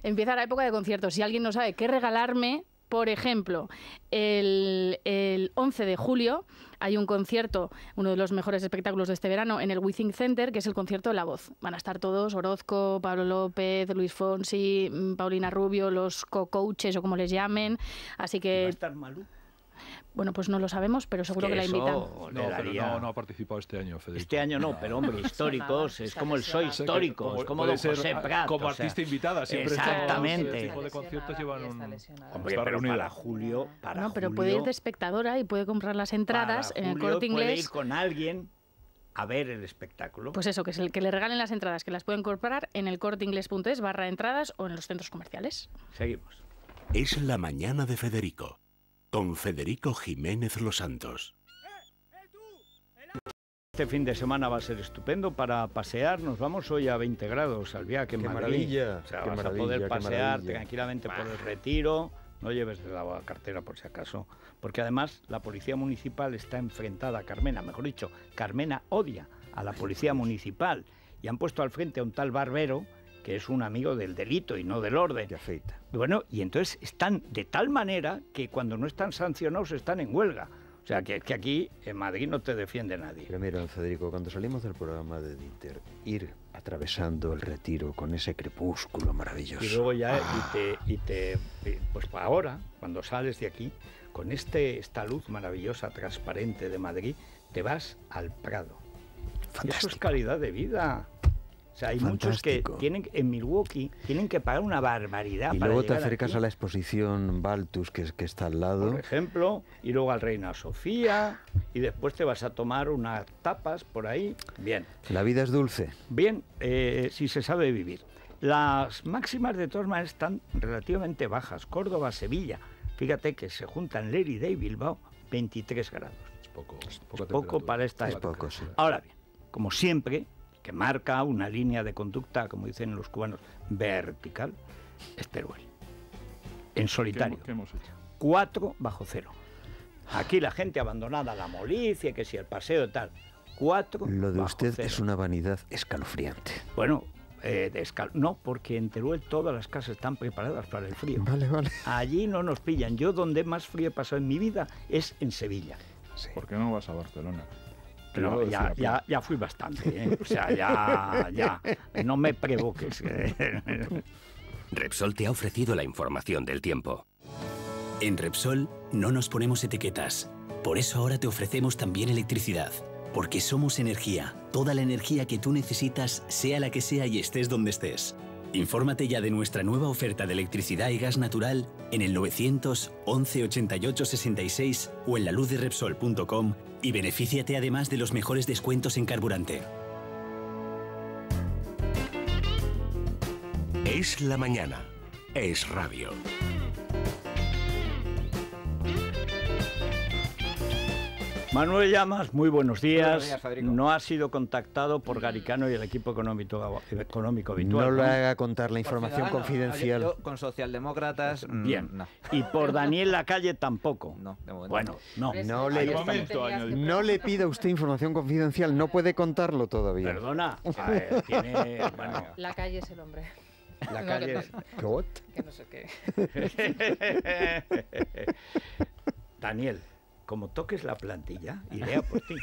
Empieza la época de conciertos. Si alguien no sabe qué regalarme, por ejemplo, el, 11 de julio hay un concierto, uno de los mejores espectáculos de este verano, en el Withing Center, que es el concierto de La Voz. Van a estar todos, Orozco, Pablo López, Luis Fonsi, mm, Paulina Rubio, los co-coaches o como les llamen. Así que... Bueno, pues no lo sabemos, pero seguro que, la invitan. No, no, ha participado este año, Federico. Este año no, pero hombre, históricos, es como el soy histórico, es como de José Prat. Como artista invitada, siempre Exactamente. Este tipo de conciertos llevan un... pero para julio, para No, pero puede ir de espectadora y puede comprar las entradas en el Corte Inglés. puede ir con alguien a ver el espectáculo. Pues eso, que es el que le regalen las entradas, que las pueden comprar en el corteingles.es barra entradas o en los centros comerciales. Seguimos. Es la mañana de Federico con Federico Jiménez Los Santos. Este fin de semana va a ser estupendo para pasear. Nos vamos hoy a 20 grados al viaje. en maravilla! a poder pasear tranquilamente por el retiro. No lleves de la cartera por si acaso. Porque además la policía municipal está enfrentada a Carmena. Mejor dicho, Carmena odia a la policía municipal. Y han puesto al frente a un tal Barbero que es un amigo del delito y no del orden. Que afeita. Bueno, y entonces están de tal manera que cuando no están sancionados están en huelga. O sea, que, que aquí en Madrid no te defiende nadie. Pero mira, Federico, cuando salimos del programa de Dieter, ir atravesando el retiro con ese crepúsculo maravilloso. Y luego ya, y, ah. te, y te. Pues ahora, cuando sales de aquí, con este, esta luz maravillosa, transparente de Madrid, te vas al Prado. Fantástico. Y eso es calidad de vida. O sea, hay muchos que tienen en Milwaukee tienen que pagar una barbaridad. Y luego te acercas a la exposición Baltus, que, que está al lado. Por ejemplo, y luego al Reina Sofía, y después te vas a tomar unas tapas por ahí. Bien. La vida es dulce. Bien, eh, si se sabe vivir. Las máximas de Torma están relativamente bajas. Córdoba, Sevilla. Fíjate que se juntan Lerida y Bilbao, 23 grados. Es poco, poco, para esta es Poco, sí. Ahora bien, como siempre, que marca una línea de conducta, como dicen los cubanos, vertical, es Teruel. En solitario. ¿Qué hemos, Cuatro bajo cero. Aquí la gente abandonada, la molicia... que si el paseo y tal. Cuatro. Lo de usted es una vanidad escalofriante. Bueno, eh, No, porque en Teruel todas las casas están preparadas para el frío. Vale, vale. Allí no nos pillan. Yo donde más frío he pasado en mi vida es en Sevilla. ¿Por qué no vas a Barcelona? no, ya, fui bastante, ¿eh? O sea, ya, ya. No me provoques. Repsol te ha ofrecido la información del tiempo. En Repsol no nos ponemos etiquetas. Por eso ahora te ofrecemos también electricidad. Porque somos energía. Toda la energía que tú necesitas, sea la que sea y estés donde estés. Infórmate ya de nuestra nueva oferta de electricidad y gas natural en el 900 11 88 66 o en la luz de Repsol.com y benefíciate además de los mejores descuentos en carburante. Es la mañana. Es radio. Manuel Llamas, muy buenos días. no ha sido contactado por Garicano y el equipo económico, económico habitual. No le haga contar la información confidencial. con socialdemócratas. Mm, Bien. Y por Daniel Lacalle tampoco. Bueno, no. No le, momento, no pida usted información confidencial, no puede contarlo todavía. Perdona. La calle es el hombre. La calle es. ¿Qué? Que no sé qué. Daniel como toques la plantilla, iré a por ti.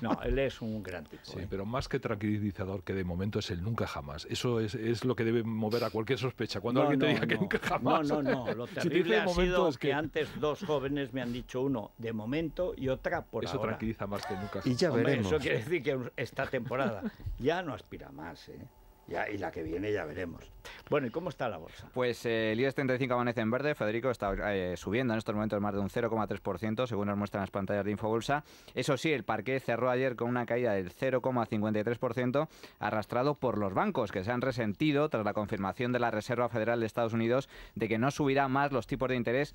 no, él es un gran tipo. Sí, ¿eh? pero más que tranquilizador, que de momento es el nunca jamás. Eso es, lo que debe mover a cualquier sospecha. Cuando alguien te diga que nunca jamás. No, no, no. Lo terrible ha sido es que... antes dos jóvenes me han dicho uno de momento y otra por eso ahora. Eso tranquiliza más que nunca Y ya Eso quiere decir que esta temporada ya no aspira más, ¿eh? y la que viene ya veremos. Bueno, ¿y cómo está la bolsa? Pues eh, el IS 35 amanece en verde, Federico, está eh, subiendo en estos momentos más de un 0,3%, según nos muestran las pantallas de Infobolsa. Eso sí, el parque cerró ayer con una caída del 0,53%, arrastrado por los bancos, que se han resentido tras la confirmación de la Reserva Federal de Estados Unidos de que no subirá más los tipos de interés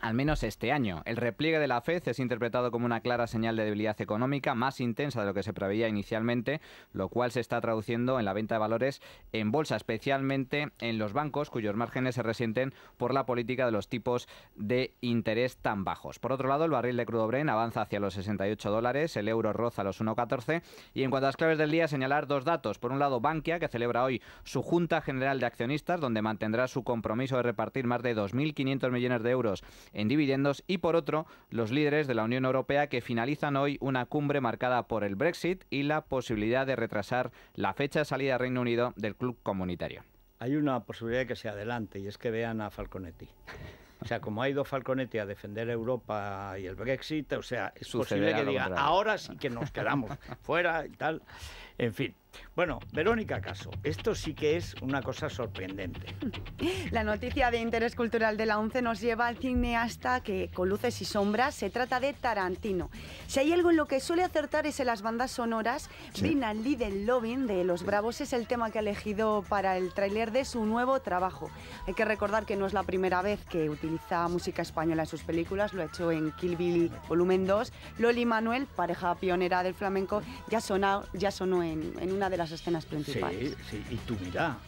al menos este año. El repliegue de la FED es interpretado como una clara señal de debilidad económica más intensa de lo que se preveía inicialmente, lo cual se está traduciendo en la venta de valores en bolsa, especialmente en los bancos cuyos márgenes se resienten por la política de los tipos de interés tan bajos. Por otro lado, el barril de crudo Bren avanza hacia los 68 dólares, el euro roza los 1,14 y en cuanto a las claves del día señalar dos datos. Por un lado, Bankia, que celebra hoy su Junta General de Accionistas, donde mantendrá su compromiso de repartir más de 2.500 millones de euros en dividendos y por otro los líderes de la Unión Europea que finalizan hoy una cumbre marcada por el Brexit y la posibilidad de retrasar la fecha de salida del Reino Unido del club comunitario. Hay una posibilidad de que se adelante y es que vean a Falconetti. O sea, como ha ido Falconetti a defender Europa y el Brexit, o sea, es posible que diga, ahora sí que nos quedamos fuera y tal. En fin, bueno, Verónica Caso, esto sí que es una cosa sorprendente. La noticia de interés cultural de la ONCE nos lleva al cineasta que, con luces y sombras, se trata de Tarantino. Si hay algo en lo que suele acertar es en las bandas sonoras, sí. del Lidl Lovin de Los Bravos es el tema que ha elegido para el tráiler de su nuevo trabajo. Hay que recordar que no es la primera vez que utiliza música española en sus películas, lo ha hecho en Kill Bill Volumen 2. Loli Manuel, pareja pionera del flamenco, ya, sonó, ya sonó en, en un una de las escenas principales. Sí, sí, y tu mirá,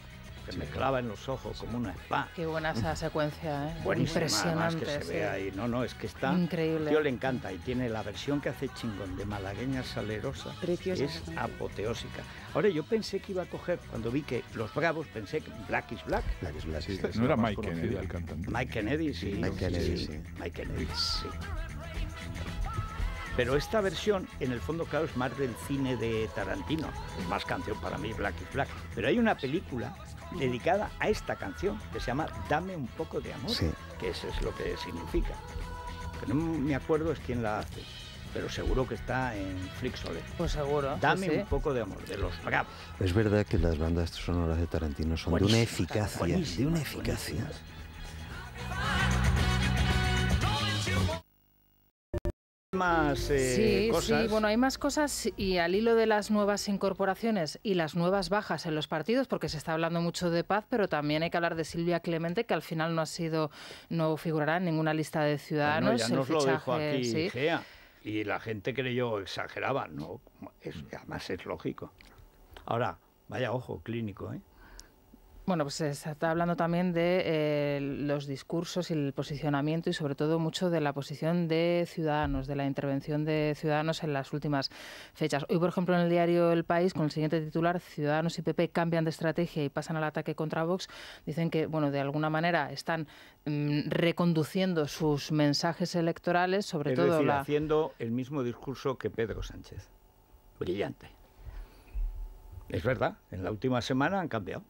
que me clava en los ojos como una espada. Qué buena esa mm. secuencia, ¿eh? Buenísima, Impresionante. que se ve ahí. No, no, es que está... Increíble. Yo le encanta y tiene la versión que hace Chingón de Malagueña Salerosa. Preciosa. Es apoteósica. Ahora, yo pensé que iba a coger, cuando vi que Los Bravos, pensé que Black is Black. Black is Black, sí. Este no era Mike Kennedy el cantante. Mike Kennedy, sí. Mike Kennedy, sí. Mike Kennedy, sí. Mike Kennedy, pero esta versión, en el fondo, claro, es más del cine de Tarantino. más canción para mí, Black y Black. Pero hay una película dedicada a esta canción que se llama Dame un poco de amor, que eso es lo que significa. Que no me acuerdo es quién la hace, pero seguro que está en Flixolet. Pues ahora Dame un poco de amor, de los bravos. Es verdad que las bandas sonoras de Tarantino son de una eficacia, de una eficacia. más eh, sí, bueno, hay más cosas y al hilo de las nuevas incorporaciones y las nuevas bajas en los partidos, porque se está hablando mucho de paz, pero también hay que hablar de Silvia Clemente, que al final no ha sido, no figurará en ninguna lista de ciudadanos. ya nos lo aquí y la gente creyó exageraba, no, además es lógico. Ahora, vaya ojo clínico, ¿eh? Bueno, pues se está hablando también de eh, los discursos y el posicionamiento y sobre todo mucho de la posición de ciudadanos, de la intervención de ciudadanos en las últimas fechas. Hoy, por ejemplo, en el diario El País, con el siguiente titular, Ciudadanos y PP cambian de estrategia y pasan al ataque contra Vox, dicen que, bueno, de alguna manera están mm, reconduciendo sus mensajes electorales, sobre todo decir, haciendo el mismo discurso que Pedro Sánchez. Brillante. Es verdad, en la última semana han cambiado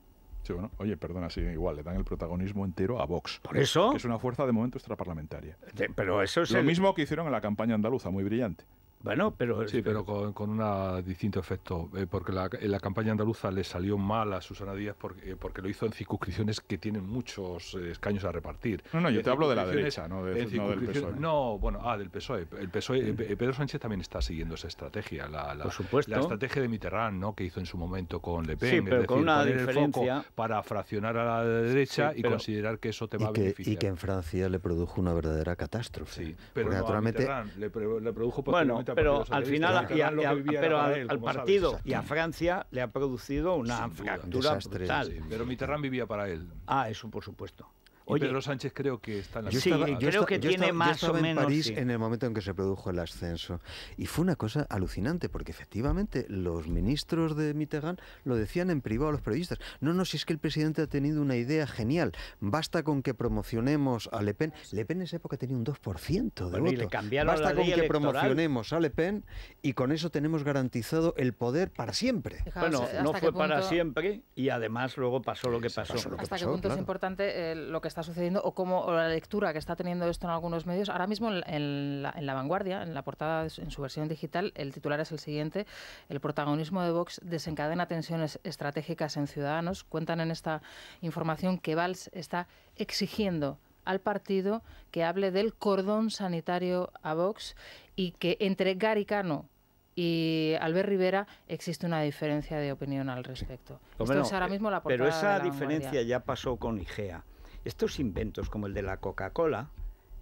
oye, perdona, sí, igual, le dan el protagonismo entero a Vox. ¿Por eso? Que es una fuerza de momento extraparlamentaria. pero eso es. Lo mismo que hicieron en la campaña andaluza, muy brillante. Bueno, pero... Sí, pero con, con un distinto efecto, eh, porque la, campaña andaluza le salió mal a Susana Díaz porque, eh, lo hizo en circunscripciones que tienen muchos eh, escaños a repartir. No, no, yo te hablo de la derecha, no, de, no del PSOE. No, bueno, ah, del PSOE. El PSOE, Pedro Sánchez también está siguiendo esa estrategia, la, la, la estrategia de Mitterrand, ¿no?, que hizo en su momento con Le Pen, una diferencia... para fraccionar a la derecha y considerar que eso te va a Y que en Francia le produjo una verdadera catástrofe. Sí, pero naturalmente... le, produjo... Bueno, pero al final, al, partido y a Francia le ha producido una fractura pero Mitterrand vivía para él. Ah, eso por supuesto. Pedro Sánchez creo que está en la estaba, creo que tiene más o en menos. París en el momento en que se produjo el ascenso. Y fue una cosa alucinante, porque efectivamente los ministros de Mitterrand lo decían en privado a los periodistas. No, no, si es que el presidente ha tenido una idea genial. Basta con que promocionemos a Le Pen. Le Pen en esa época tenía un 2% de bueno, voto. Y le Basta con que promocionemos a Le Pen y con eso tenemos garantizado el poder para siempre. bueno, no fue para siempre y además luego pasó lo que pasó. que hasta qué punto es importante eh, lo que está sucediendo o como la lectura que está teniendo esto en algunos medios. Ahora mismo en, la, vanguardia, en la portada, en su versión digital, el titular es el siguiente. El protagonismo de Vox desencadena tensiones estratégicas en Ciudadanos. Cuentan en esta información que Valls está exigiendo al partido que hable del cordón sanitario a Vox y que entre Garicano y Albert Rivera existe una diferencia de opinión al respecto. ahora eh, mismo la Pero esa diferencia ya pasó con IGEA. Estos inventos como el de la Coca-Cola,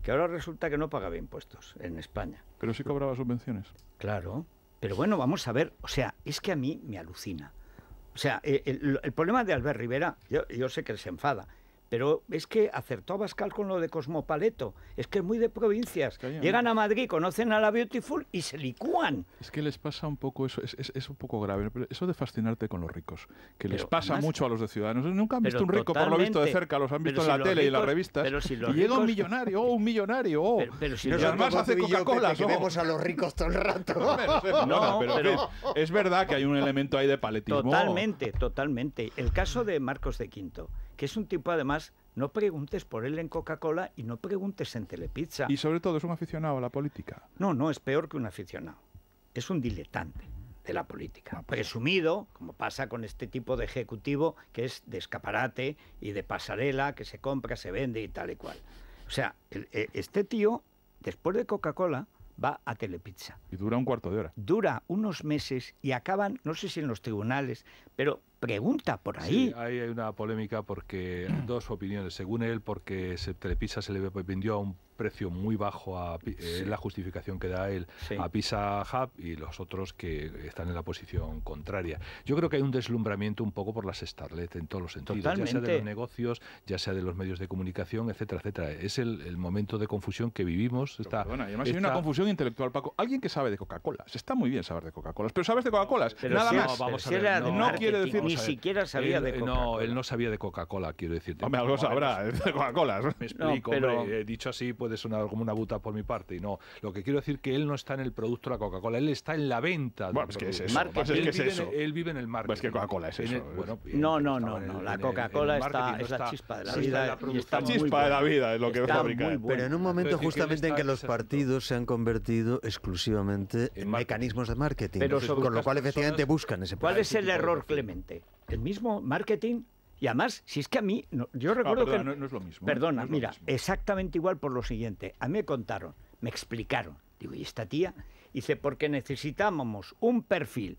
que ahora resulta que no pagaba impuestos en España. Pero sí cobraba subvenciones. Claro, pero bueno, vamos a ver, o sea, es que a mí me alucina. O sea, el, problema de Albert Rivera, yo, yo sé que se enfada, pero es que acertó a Bascal con lo de Cosmopaleto. Es que es muy de provincias. Llegan a Madrid, conocen a la Beautiful y se licúan. Es que les pasa un poco eso, es, un poco grave. Eso de fascinarte con los ricos, que les pasa mucho a los de ciudadanos. Nunca han visto un rico, por lo visto de cerca, los han visto en la tele y en las revistas. llega un millonario, oh, un millonario, oh. Pero, si los demás hacen Coca-Cola. vemos a los ricos todo el rato. No, es verdad que hay un elemento ahí de paletismo. Totalmente, totalmente. El caso de Marcos de Quinto que es un tipo además no preguntes por él en Coca-Cola y no preguntes en Telepizza. Y sobre todo es un aficionado a la política. No, no, es peor que un aficionado. Es un diletante de la política. Ah, pues Presumido, como pasa con este tipo de ejecutivo que es de escaparate y de pasarela, que se compra, se vende y tal y cual. O sea, e, este tío, después de Coca-Cola, va a Telepizza. Y dura un cuarto de hora. Dura unos meses y acaban, no sé si en los tribunales, pero pregunta por ahí. Sí, ahí hay una polémica porque dos opiniones. Según él, porque se, Telepisa se le vendió a un precio muy bajo a eh, la justificación que da él a Pisa Hub y los otros que están en la posición contraria. Yo creo que hay un deslumbramiento un poco por las starlet en todos los sentidos, ya sea de los negocios, ya sea de los medios de comunicación, etcétera, etcétera. Es el, momento de confusión que vivimos. Está, además hay una confusión intelectual, Paco. Alguien que sabe de Coca-Cola, está muy bien saber de Coca-Cola, pero sabes de Coca-Cola, nada más. No, no quiere decir ni siquiera sabía de eh, Coca-Cola. No, él no sabía de Coca-Cola, quiero decirte. Hombre, algo sabrá de ¿eh? Coca-Cola. Me explico, eh, dicho así puede sonar como una buta por mi parte. Y no, lo que quiero decir es que él no está en el producto de la Coca-Cola, él está en la venta. Bueno, pues, que es eso. Pues, él vive en el pues, marketing. Pues que Coca-Cola es eso. no, no, no, no. la Coca-Cola está, es la chispa de la vida. La chispa de la vida es lo que fabrica. Pero en un momento justamente en que los partidos se han convertido exclusivamente en mecanismos de marketing. Con lo cual efectivamente buscan ese ¿Cuál es el error, Clemente? Eh, el mismo marketing y además, si es que a mí, yo ah, recuerdo que... No, es lo mismo. Perdona, mira, exactamente igual por lo siguiente. A mí me contaron, me explicaron. Digo, ¿y esta tía? Dice, porque necesitábamos un perfil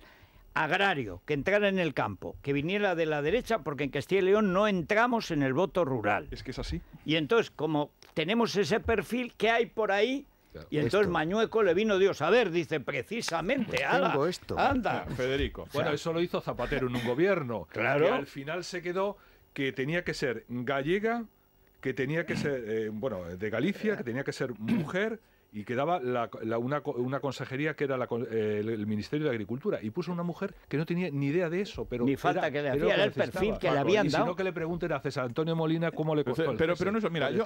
agrario que entrara en el campo, que viniera de la derecha, porque en Castilla y León no entramos en el voto rural. Es que es así. Y entonces, como tenemos ese perfil, que hay por ahí? y entonces Mañueco le vino Dios a ver, dice precisamente, algo pues esto. anda. Federico. Bueno, eso lo hizo Zapatero en un gobierno. Claro. al final se quedó que tenía que ser gallega, que tenía que ser, eh, bueno, de Galicia, que tenía que ser mujer y quedaba la, una, consejería que era eh, el, Ministerio de Agricultura y puso una mujer que no tenía ni idea de eso pero ni falta que le hacía el perfil que le habían y dado sino que le pregunten a César Antonio Molina cómo le costó pero, pero, no eso mira ayer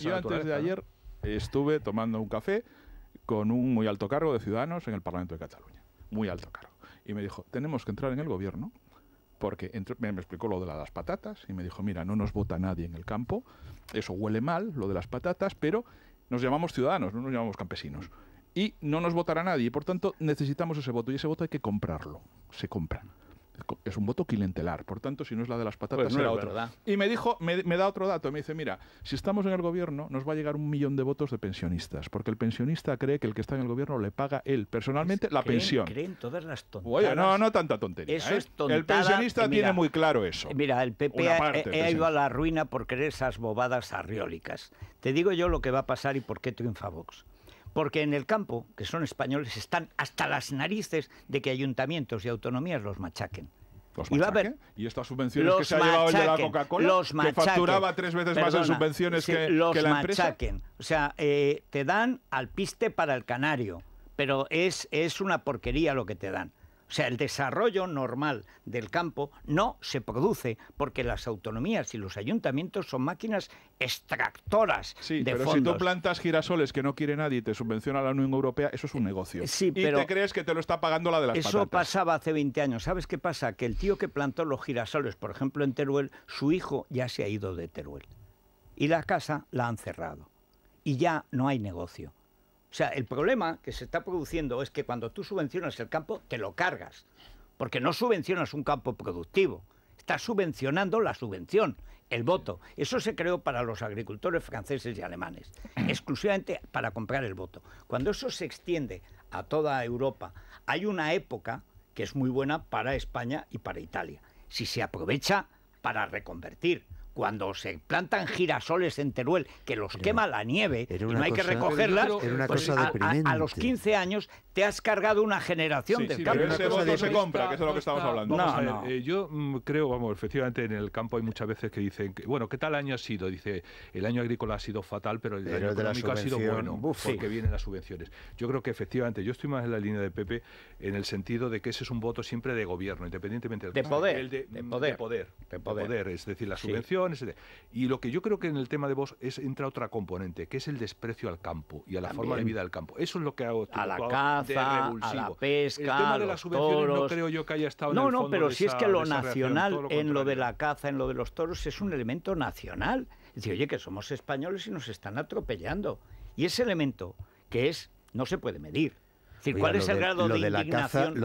yo antes de ayer estuve tomando un café con un muy alto cargo de Ciudadanos en el Parlamento de Cataluña. Muy alto cargo. Y me dijo, tenemos que entrar en el gobierno porque me explicó lo de las patatas y me dijo, mira, no nos vota nadie en el campo, eso huele mal, lo de las patatas, pero nos llamamos ciudadanos, no nos llamamos campesinos. Y no nos votará nadie, y por tanto necesitamos ese voto, y ese voto hay que comprarlo, se compra es un voto clientelar. Por tanto, si no es la de las patatas, pues no es. otro. Y me dijo, me, da otro dato, me dice, mira, si estamos en el gobierno, nos va a llegar un millón de votos de pensionistas, porque el pensionista cree que el que está en el gobierno le paga él personalmente la pensión. Creen todas las tonterías. no, no tanta tontería. Eso ¿eh? es tontada, El pensionista eh, tiene muy claro eso. Eh, mira, el PP ha, ido a la ruina por creer esas bobadas arriólicas. Te digo yo lo que va a pasar y por qué triunfa Vox porque en el campo, que son españoles, están hasta las narices de que ayuntamientos y autonomías los machaquen. y, estas subvenciones que se ha llevado ya la Coca-Cola, que facturaba tres veces más en subvenciones que, los que la machaquen. Empresa. O sea, eh, te dan al piste para el canario, pero es, es una porquería lo que te dan. O sea, el desarrollo normal del campo no se produce porque las autonomías y los ayuntamientos son máquinas extractoras sí, de pero Si tú plantas girasoles que no quiere nadie y te subvenciona la Unión Europea, eso es un negocio. Sí, pero y te crees que te lo está pagando la de las Eso pasaba hace 20 años. ¿Sabes qué pasa? Que el tío que plantó los girasoles, por ejemplo, en Teruel, su hijo ya se ha ido de Teruel. Y la casa la han cerrado. Y ya no hay negocio. O sea, el problema que se está produciendo es que cuando tú subvencionas el campo, te lo cargas, porque no subvencionas un campo productivo, estás subvencionando la subvención, el voto. Eso se creó para los agricultores franceses y alemanes, exclusivamente para comprar el voto. Cuando eso se extiende a toda Europa, hay una época que es muy buena para España y para Italia, si se aprovecha para reconvertir cuando se plantan girasoles en Teruel, que los quema la nieve y no hay que recogerlas, pues, a, los 15 años te has cargado una generación de del ese voto de... se compra, que es de lo que estamos hablando. yo creo, vamos, efectivamente en el campo hay muchas veces que dicen, bueno, ¿qué tal año ha sido? Dice, el año agrícola ha sido fatal, pero el año económico ha sido bueno, porque vienen las subvenciones. Yo creo que efectivamente, yo estoy más en la línea de Pepe en el sentido de que ese es un voto siempre de gobierno, independientemente del de, mm, poder, de, poder, de, poder, De poder, es decir, la subvención y lo que yo creo que en el tema de vos es entra otra componente, que es el desprecio al campo y a la forma de vida del campo. Eso es lo que hago. A la caza, a la pesca. El tema de las subvenciones no creo yo que haya estado en el fondo No, pero si es que lo nacional, en lo de la caza, en lo de los toros, es un elemento nacional. Es decir, oye, que somos españoles y nos están atropellando. Y ese elemento, que es, no se puede medir. Es decir, ¿cuál es el grado de, lo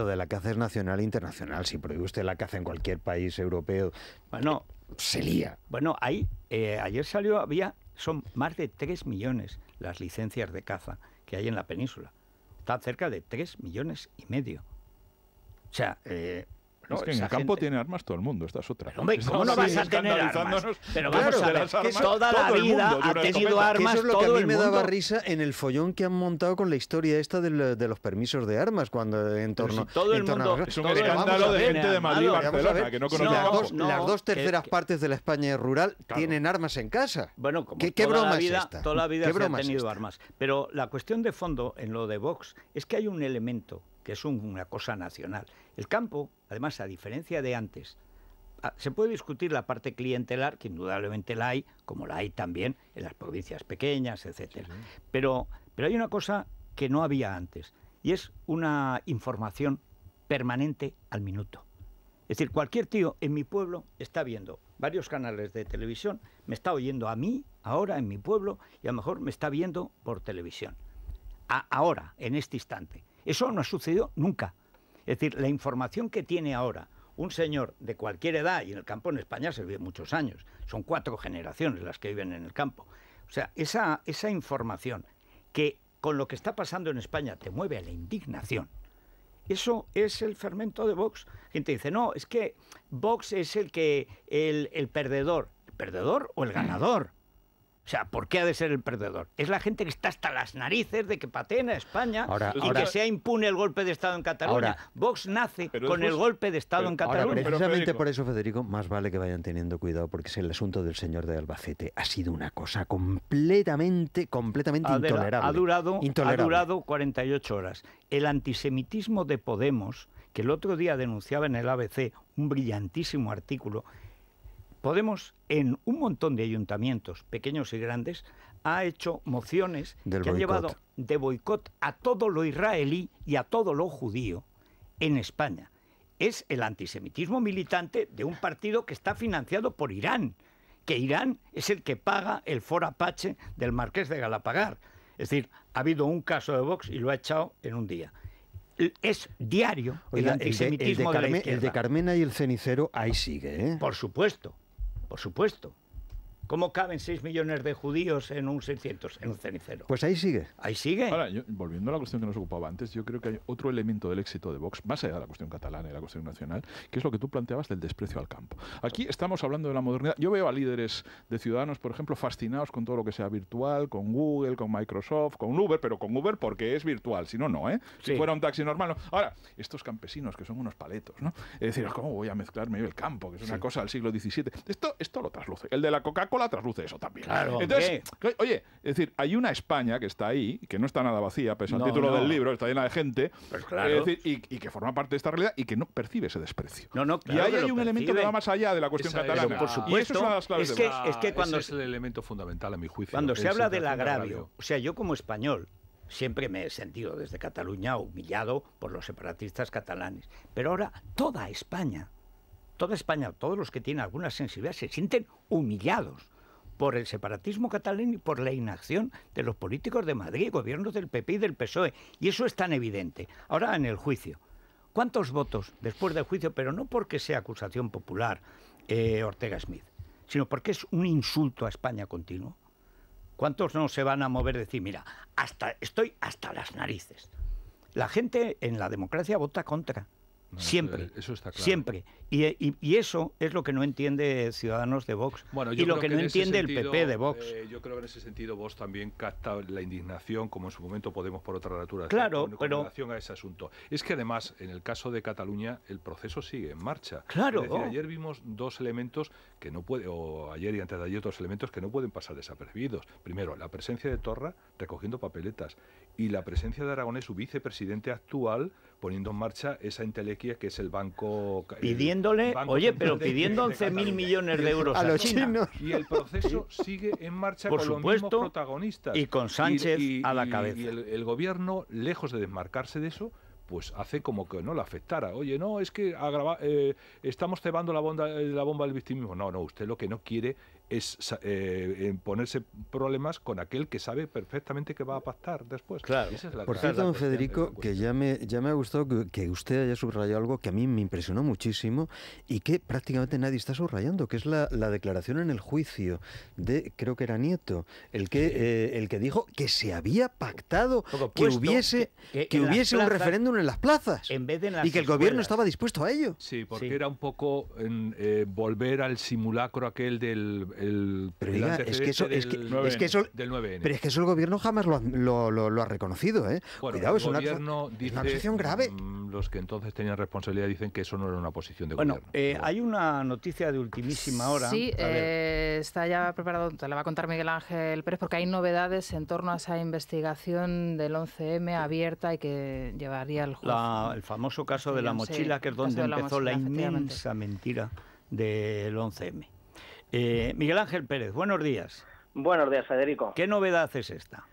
de la caza es nacional e internacional. Si prohíbe usted la caza en cualquier país europeo... Bueno, se lía. Bueno, ahí, eh, ayer salió, había, son más de 3 millones las licencias de caza que hay en la península. Está cerca de 3 millones y medio. O sea, eh, no, es que en el campo tiene armas todo el mundo, esta es otra. cosa. hombre, ¿cómo no vas a tener armas? Pero vamos a ver, que toda la vida ha tenido armas Eso es lo que a mí me daba risa en el follón que han montado con la historia esta de, los permisos de armas cuando en torno... todo el mundo... Es un escándalo de gente de Madrid Barcelona que no conoce Las dos terceras partes de la España rural tienen armas en casa. Bueno, como ¿Qué, broma esta? Toda la vida se han tenido armas. Pero la cuestión de fondo en lo de Vox es que hay un elemento que es una cosa nacional. El campo, además, a diferencia de antes, ah, se puede discutir la parte clientelar, que indudablemente la hay, como la hay también en las provincias pequeñas, etcétera. Pero, hay una cosa que no había antes, y es una información permanente al minuto. Es decir, cualquier tío en mi pueblo está viendo varios canales de televisión, me está oyendo a mí ahora en mi pueblo y a lo mejor me está viendo por televisión. ahora, en este instante. Eso no ha sucedido nunca. Es decir, la información que tiene ahora un señor de cualquier edad, y en el campo en España se vive muchos años, son cuatro generaciones las que viven en el campo. O sea, esa, esa información que con lo que está pasando en España te mueve a la indignación, eso es el fermento de Vox. Gente dice, no, es que Vox es el que el, el perdedor. ¿El perdedor o el ganador? O sea, ¿por qué ha de ser el perdedor? Es la gente que está hasta las narices de que patena a España y que sea impune el golpe de Estado en Cataluña. Vox nace con el golpe de Estado en Cataluña. precisamente por eso, Federico, más vale que vayan teniendo cuidado porque es el asunto del señor de Albacete. Ha sido una cosa completamente, completamente intolerable. Ha durado, intolerable. ha durado 48 horas. El antisemitismo de Podemos, que el otro día denunciaba en el ABC un brillantísimo artículo, Podemos en un montón de ayuntamientos, pequeños y grandes, ha hecho mociones que han llevado de boicot a todo lo israelí y a todo lo judío en España. Es el antisemitismo militante de un partido que está financiado por Irán, que Irán es el que paga el forapache del marqués de Galapagar. Es decir, ha habido un caso de Vox y lo ha echado en un día es diario el antisemitismo de, el de, Carmena y el cenicero ahí sigue, ¿eh? Por supuesto, por supuesto, ¿Cómo caben 6 millones de judíos en un 600, en un cenicero? Pues ahí sigue. Ahí sigue. Ahora, volviendo a la cuestión que nos ocupaba antes, yo creo que hay otro elemento del éxito de Vox, más allá de la cuestión catalana y la cuestión nacional, que es lo que tú planteabas del desprecio al campo. Aquí estamos hablando de la modernidad. Yo veo a líderes de ciudadanos, por ejemplo, fascinados con todo lo que sea virtual, con Google, con Microsoft, con Uber, pero con Uber porque es virtual, si no, no, ¿eh? Si fuera un taxi normal. Ahora, estos campesinos que son unos paletos, ¿no? Es decir, ¿cómo voy a mezclarme el campo? Que es una cosa del siglo XVII. Esto, esto lo trasluce. El de la Coca-Cola la trasluce eso también. Entonces, oye, es decir, hay una España que está ahí, que no está nada vacía, pese al título del libro, está llena de gente, pues y, que forma parte de esta realidad y que no percibe ese desprecio. y ahí hay un elemento que va más allá de la cuestión catalana. por supuesto, y eso es que, es que ah, cuando es el elemento fundamental, a mi juicio. Cuando se habla del agravio, o sea, yo como español, siempre me he sentido desde Cataluña humillado por los separatistas catalanes. Pero ahora toda España toda España, todos los que tienen alguna sensibilidad, se sienten humillados por el separatismo catalán y por la inacción de los políticos de Madrid, gobiernos del PP y del PSOE. Y eso es tan evidente. Ahora en el juicio. ¿Cuántos votos después del juicio? Pero no porque sea acusación popular eh, Ortega Smith, sino porque es un insulto a España continuo. ¿Cuántos no se van a mover y decir, mira, hasta, estoy hasta las narices? La gente en la democracia vota contra. Siempre. Eh, eso está claro. Siempre. Y, eso es lo que no entiende Ciudadanos de Vox. y lo que, no entiende el PP de Vox. Eh, yo creo que en ese sentido Vox también capta la indignación, como en su momento Podemos por otra natura. Claro, con, con pero, relación a ese asunto. Es que además, en el caso de Cataluña, el proceso sigue en marcha. Claro. ayer vimos dos elementos que no puede, o ayer y antes de ayer, dos elementos que no pueden pasar desapercibidos. Primero, la presencia de Torra recogiendo papeletas y la presencia de Aragonés, su vicepresidente actual, poniendo en marcha esa intelequia... que es el banco. Pidiéndole, oye, pero pidiendo 11.000 millones de euros a, los chinos. Y el proceso sigue en marcha con los mismos protagonistas. Y con Sánchez a la cabeza. Y el, gobierno, lejos de desmarcarse de eso, pues hace como que no le afectara. Oye, no, es que eh, estamos cebando la bomba, eh, la bomba del victimismo. No, no, usted lo que no quiere es eh, ponerse problemas con aquel que sabe perfectamente que va a pactar después. Claro. Por cierto, don Federico, que ya me, ya me ha gustado que, usted haya subrayado algo que a mí me impresionó muchísimo y que prácticamente nadie está subrayando, que es la, declaración en el juicio de, creo que era Nieto, el que, eh, el que dijo que se había pactado que hubiese, que, hubiese un referéndum en las plazas en vez y que el gobierno estaba dispuesto a ello. Sí, porque era un poco eh, volver al simulacro aquel del pero es que eso el gobierno jamás lo, ha reconocido. ¿eh? es, una, grave. Mm, los que entonces tenían responsabilidad dicen que eso no era una posición de bueno, gobierno. Eh, hay una noticia de ultimísima hora. Sí, eh, está ya preparado, te la va a contar Miguel Ángel Pérez, porque hay novedades en torno a esa investigación del 11M abierta y que llevaría el juez. el famoso caso de la mochila, que es donde empezó la inmensa mentira del 11M. Eh, Miguel Ángel Pérez, buenos días. Buenos días, Federico. ¿Qué novedad es esta?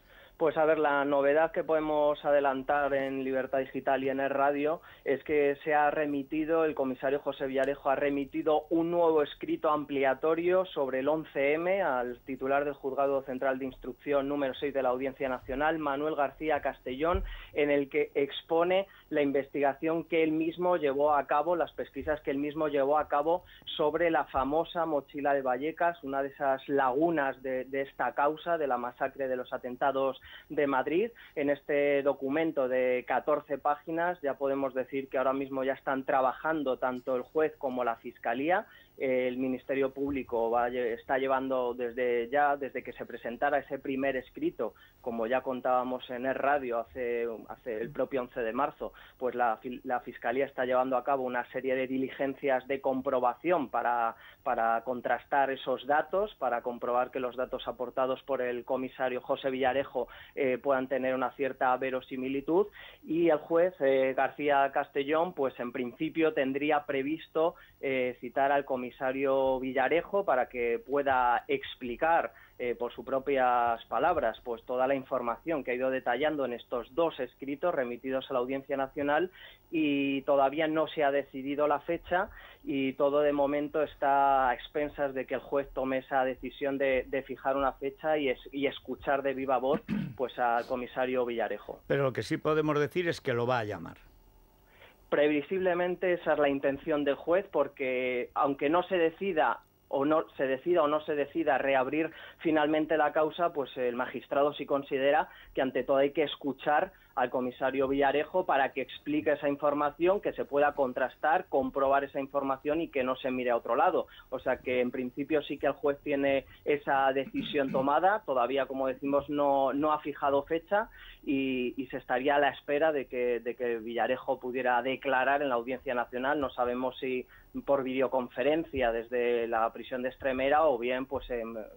Pues a ver, la novedad que podemos adelantar en Libertad Digital y en el radio es que se ha remitido, el comisario José Villarejo ha remitido un nuevo escrito ampliatorio sobre el 11M al titular del Juzgado Central de Instrucción número 6 de la Audiencia Nacional, Manuel García Castellón, en el que expone la investigación que él mismo llevó a cabo, las pesquisas que él mismo llevó a cabo sobre la famosa mochila de Vallecas, una de esas lagunas de, de esta causa, de la masacre de los atentados de Madrid. En este documento de 14 páginas ya podemos decir que ahora mismo ya están trabajando tanto el juez como la Fiscalía el Ministerio Público va, está llevando desde ya, desde que se presentara ese primer escrito, como ya contábamos en el radio hace, hace el propio 11 de marzo, pues la, Fiscalía está llevando a cabo una serie de diligencias de comprobación para, para contrastar esos datos, para comprobar que los datos aportados por el comisario José Villarejo eh, puedan tener una cierta verosimilitud y el juez eh, García Castellón, pues en principio tendría previsto eh, citar al comisario comisario Villarejo para que pueda explicar eh, por sus propias palabras pues toda la información que ha ido detallando en estos dos escritos remitidos a la Audiencia Nacional y todavía no se ha decidido la fecha y todo de momento está a expensas de que el juez tome esa decisión de, fijar una fecha y, y, escuchar de viva voz pues al comisario Villarejo. Pero lo que sí podemos decir es que lo va a llamar. Previsiblemente esa es la intención del juez porque aunque no se decida o no se decida o no se decida reabrir finalmente la causa, pues el magistrado sí considera que ante todo hay que escuchar al comisario Villarejo para que explique esa información, que se pueda contrastar, comprobar esa información y que no se mire a otro lado. O sea que en principio sí que el juez tiene esa decisión tomada, todavía como decimos no, no ha fijado fecha y, se estaría a la espera de que, de que Villarejo pudiera declarar en la Audiencia Nacional. No sabemos si por videoconferencia desde la prisión de Extremera o bien pues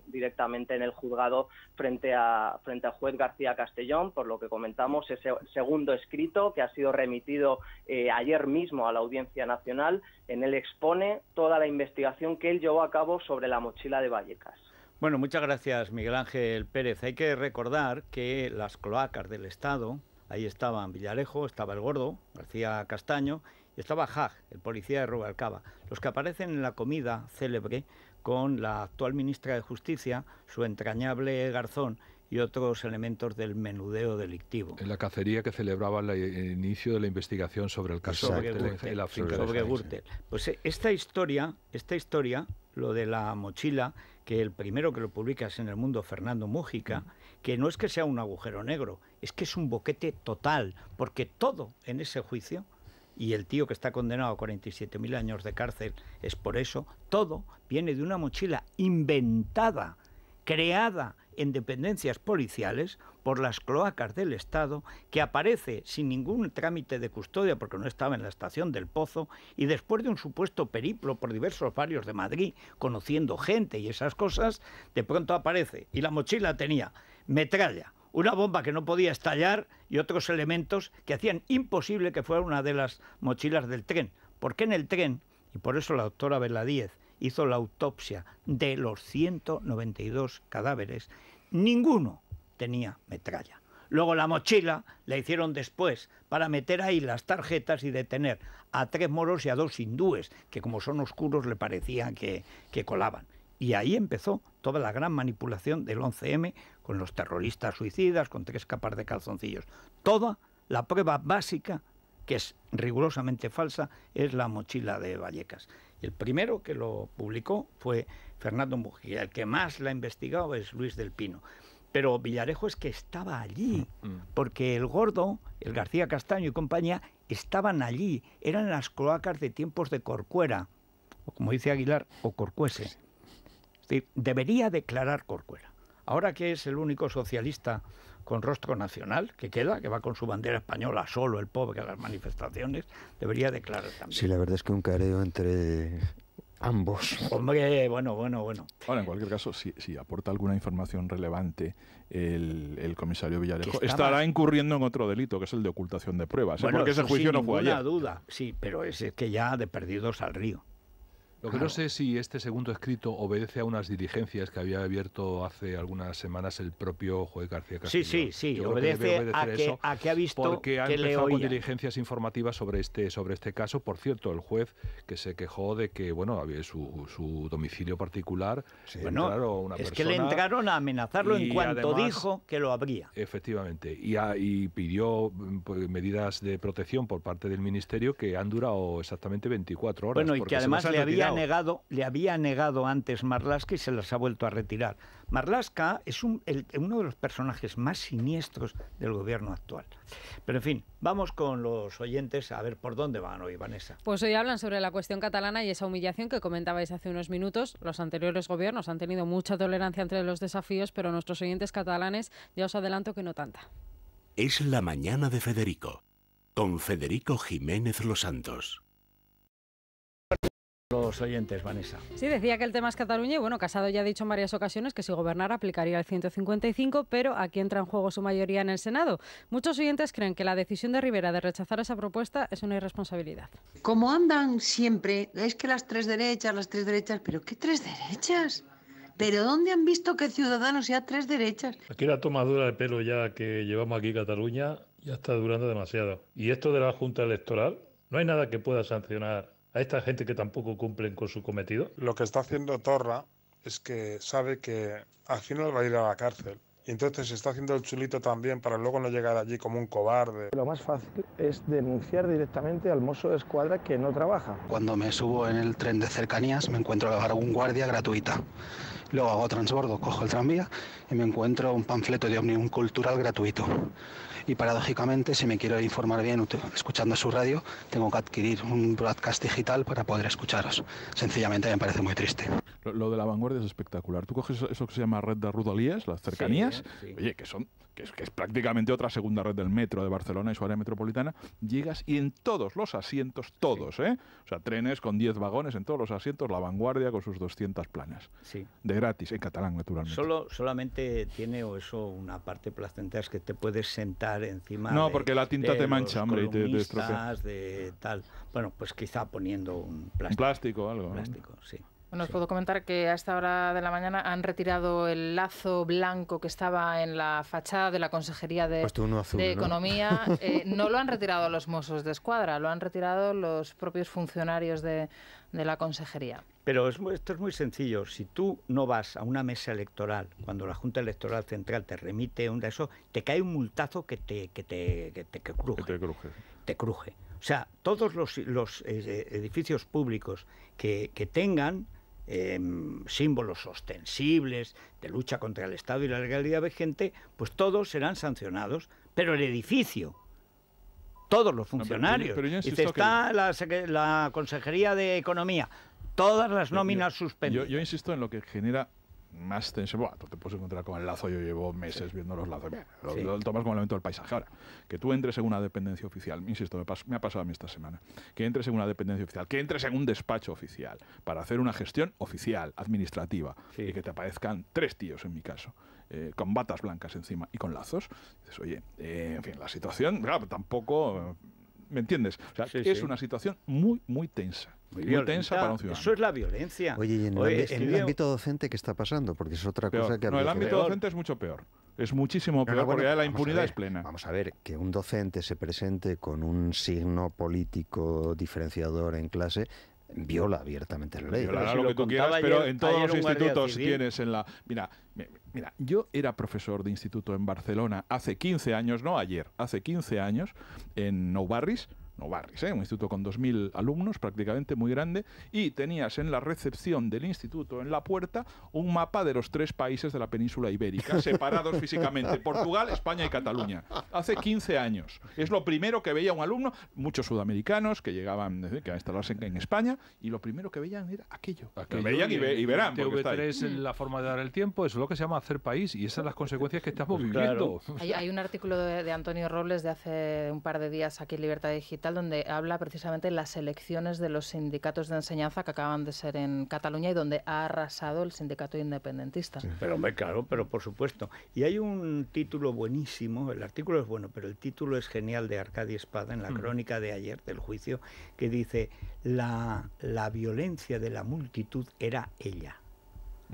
directamente en el juzgado frente a frente al juez García Castellón por lo que comentamos ese segundo escrito que ha sido remitido eh, ayer mismo a la Audiencia Nacional en él expone toda la investigación que él llevó a cabo sobre la mochila de Vallecas. Bueno, muchas gracias Miguel Ángel Pérez. Hay que recordar que las cloacas del Estado, ahí estaban Villarejo, estaba el Gordo, García Castaño estaba Hag, el policía de Rubalcaba, los que aparecen en la comida célebre con la actual ministra de Justicia, su entrañable garzón y otros elementos del menudeo delictivo. En la cacería que celebraba el eh, inicio de la investigación sobre el caso de la Gürtel. Pues eh, esta historia, esta historia, lo de la mochila, que el primero que lo publica es en el mundo Fernando Mújica, mm. que no es que sea un agujero negro, es que es un boquete total, porque todo en ese juicio y el tío que está condenado a 47.000 años de cárcel es por eso, todo viene de una mochila inventada, creada en dependencias policiales por las cloacas del Estado, que aparece sin ningún trámite de custodia porque no estaba en la estación del Pozo, y después de un supuesto periplo por diversos barrios de Madrid, conociendo gente y esas cosas, de pronto aparece, y la mochila tenía metralla, una bomba que no podía estallar y otros elementos que hacían imposible que fuera una de las mochilas del tren. Porque en el tren, y por eso la doctora Veladíez hizo la autopsia de los 192 cadáveres, ninguno tenía metralla. Luego la mochila la hicieron después para meter ahí las tarjetas y detener a tres moros y a dos hindúes, que como son oscuros le parecían que, que colaban. Y ahí empezó toda la gran manipulación del 11M con los terroristas suicidas, con tres capas de calzoncillos. Toda la prueba básica, que es rigurosamente falsa, es la mochila de Vallecas. El primero que lo publicó fue Fernando Mujía, el que más la ha investigado es Luis del Pino. Pero Villarejo es que estaba allí, mm, mm. porque el gordo, el García Castaño y compañía estaban allí, eran las cloacas de tiempos de Corcuera, o como dice Aguilar, o Corcuese. Es decir, debería declarar Corcuera ahora que es el único socialista con rostro nacional que queda, que va con su bandera española solo, el pobre, a las manifestaciones, debería declarar también. Sí, la verdad es que un careo entre ambos. Hombre, bueno, bueno, bueno. Ahora, en cualquier caso, si, aporta alguna información relevante el, comisario Villarejo, estará incurriendo en otro delito, que es el de ocultación de pruebas. ¿eh? Porque ese juicio no fue ayer. duda, sí, pero es que ya de perdidos al río. Lo que no sé si este segundo escrito obedece a unas diligencias que había abierto hace algunas semanas el propio juez García Castillo. Sí, sí, sí, obedece a, que, que, ha visto porque ha que empezado diligencias informativas sobre este, sobre este caso. Por cierto, el juez que se quejó de que, bueno, había su, domicilio particular. Sí, bueno, una es que le entraron a amenazarlo en cuanto dijo que lo habría. Efectivamente, y, pidió pues, medidas de protección por parte del Ministerio que han durado exactamente 24 horas. Bueno, y que además le había negado, le había negado antes Marlaska y se las ha vuelto a retirar. Marlaska es uno de los personajes más siniestros del gobierno actual. Pero en fin, vamos con los oyentes a ver por dónde van hoy, Vanessa. Pues hoy hablan sobre la cuestión catalana y esa humillación que comentabais hace unos minutos. Los anteriores gobiernos han tenido mucha tolerancia entre los desafíos, pero nuestros oyentes catalanes ya os adelanto que no tanta. Es la mañana de Federico, con Federico Jiménez Los Santos. Los oyentes, Vanessa. Sí, decía que el tema es Cataluña y bueno, Casado ya ha dicho en varias ocasiones que si gobernara aplicaría el 155, pero aquí entra en juego su mayoría en el Senado. Muchos oyentes creen que la decisión de Rivera de rechazar esa propuesta es una irresponsabilidad. Como andan siempre, es que las tres derechas, las tres derechas, pero ¿qué tres derechas? ¿Pero dónde han visto que Ciudadanos sea tres derechas? Aquí la tomadura de pelo ya que llevamos aquí Cataluña ya está durando demasiado. Y esto de la Junta Electoral, no hay nada que pueda sancionar a esta gente que tampoco cumplen con su cometido? Lo que está haciendo Torra es que sabe que al final va a ir a la cárcel. Y entonces se está haciendo el chulito también para luego no llegar allí como un cobarde. Lo más fácil es denunciar directamente al mozo de escuadra que no trabaja. Cuando me subo en el tren de cercanías me encuentro a un guardia gratuita. Luego hago transbordo, cojo el tranvía y me encuentro un panfleto de Omnium Cultural gratuito y paradójicamente si me quiero informar bien escuchando su radio tengo que adquirir un broadcast digital para poder escucharos. Sencillamente me parece muy triste. Lo, de la vanguardia es espectacular. Tú coges eso que se llama red de rudalías, las cercanías, oye, que son que es, prácticamente otra segunda red del metro de Barcelona y su área metropolitana, llegas y en todos los asientos, todos, ¿eh? O sea, trenes con 10 vagones, en todos los asientos, la vanguardia con sus 200 planas. Sí. De gratis, en catalán, naturalmente. Solo, solamente tiene o eso una parte placentera, es que te puedes sentar encima. No, porque la tinta te mancha, hombre, y te, De tal. Bueno, pues quizá poniendo un plástico. Un plástico, algo. plástico, sí. Bueno, os puedo comentar que a esta hora de la mañana han retirado el lazo blanco que estaba en la fachada de la Consejería de, pues Economía. Eh, ¿no? lo han retirado los mozos de escuadra, lo han retirado los propios funcionarios de, la Consejería. Pero es, esto es muy sencillo. Si tú no vas a una mesa electoral, cuando la Junta Electoral Central te remite un de eso, te cae un multazo que te, que te, Te cruje. O sea, todos los, eh, eh, edificios públicos que, tengan em, símbolos ostensibles de lucha contra el Estado y la legalidad vigente, pues todos serán sancionados, pero el edificio, todos los funcionarios, y está la, Consejería de Economía, todas las nóminas yo, suspendidas. yo insisto en lo que genera más tensión, bueno, te puedes encontrar con el lazo, yo llevo meses viendo los lazos, lo, tomas como elemento del paisaje. Ahora, que tú entres en una dependencia oficial, insisto, me, me, ha pasado a mí esta semana, que entres en una dependencia oficial, que entres en un despacho oficial para hacer una gestión oficial, administrativa, y que te aparezcan tres tíos en mi caso. Eh, con batas blancas encima y con lazos, dices, oye, eh, en fin, la situación, claro, tampoco, ¿me entiendes? O sea, es una situación muy, muy tensa muy, Eso es la violencia. Oye, en, el, ámbito docente, ¿qué está pasando? Porque es otra cosa que... No, el ámbito docente es mucho peor. Es muchísimo peor porque la impunidad es plena. Vamos a ver, que un docente se presente con un signo político diferenciador en clase viola abiertamente la ley. lo, que tú quieras, pero en todos los institutos tienes en la... Mira, mira, yo era profesor de instituto en Barcelona hace 15 años, no ayer, hace 15 años, en Nou Barris, no barris, ¿eh? un instituto con 2.000 alumnos prácticamente muy grande, y tenías en la recepción del instituto, en la puerta, un mapa de los tres países de la península ibérica, separados físicamente, Portugal, España y Cataluña, hace 15 años. Es lo primero que veía un alumno, muchos sudamericanos que llegaban que a instalarse en, España, y lo primero que veían era aquello. que veían y, verán. TV3, la forma de dar el tiempo, es lo que se llama hacer país, y esas son las consecuencias que estamos viviendo. Hay, un artículo de Antonio Robles de hace un par de días aquí en Libertad Digital donde habla precisamente las elecciones de los sindicatos de enseñanza que acaban de ser en Cataluña y donde ha arrasado el sindicato independentista. Pero claro, pero por supuesto. Y hay un título buenísimo, el artículo es bueno, pero el título es genial de Arcadi Espada en la crónica de ayer del juicio, que dice, la, la violencia de la multitud era ella.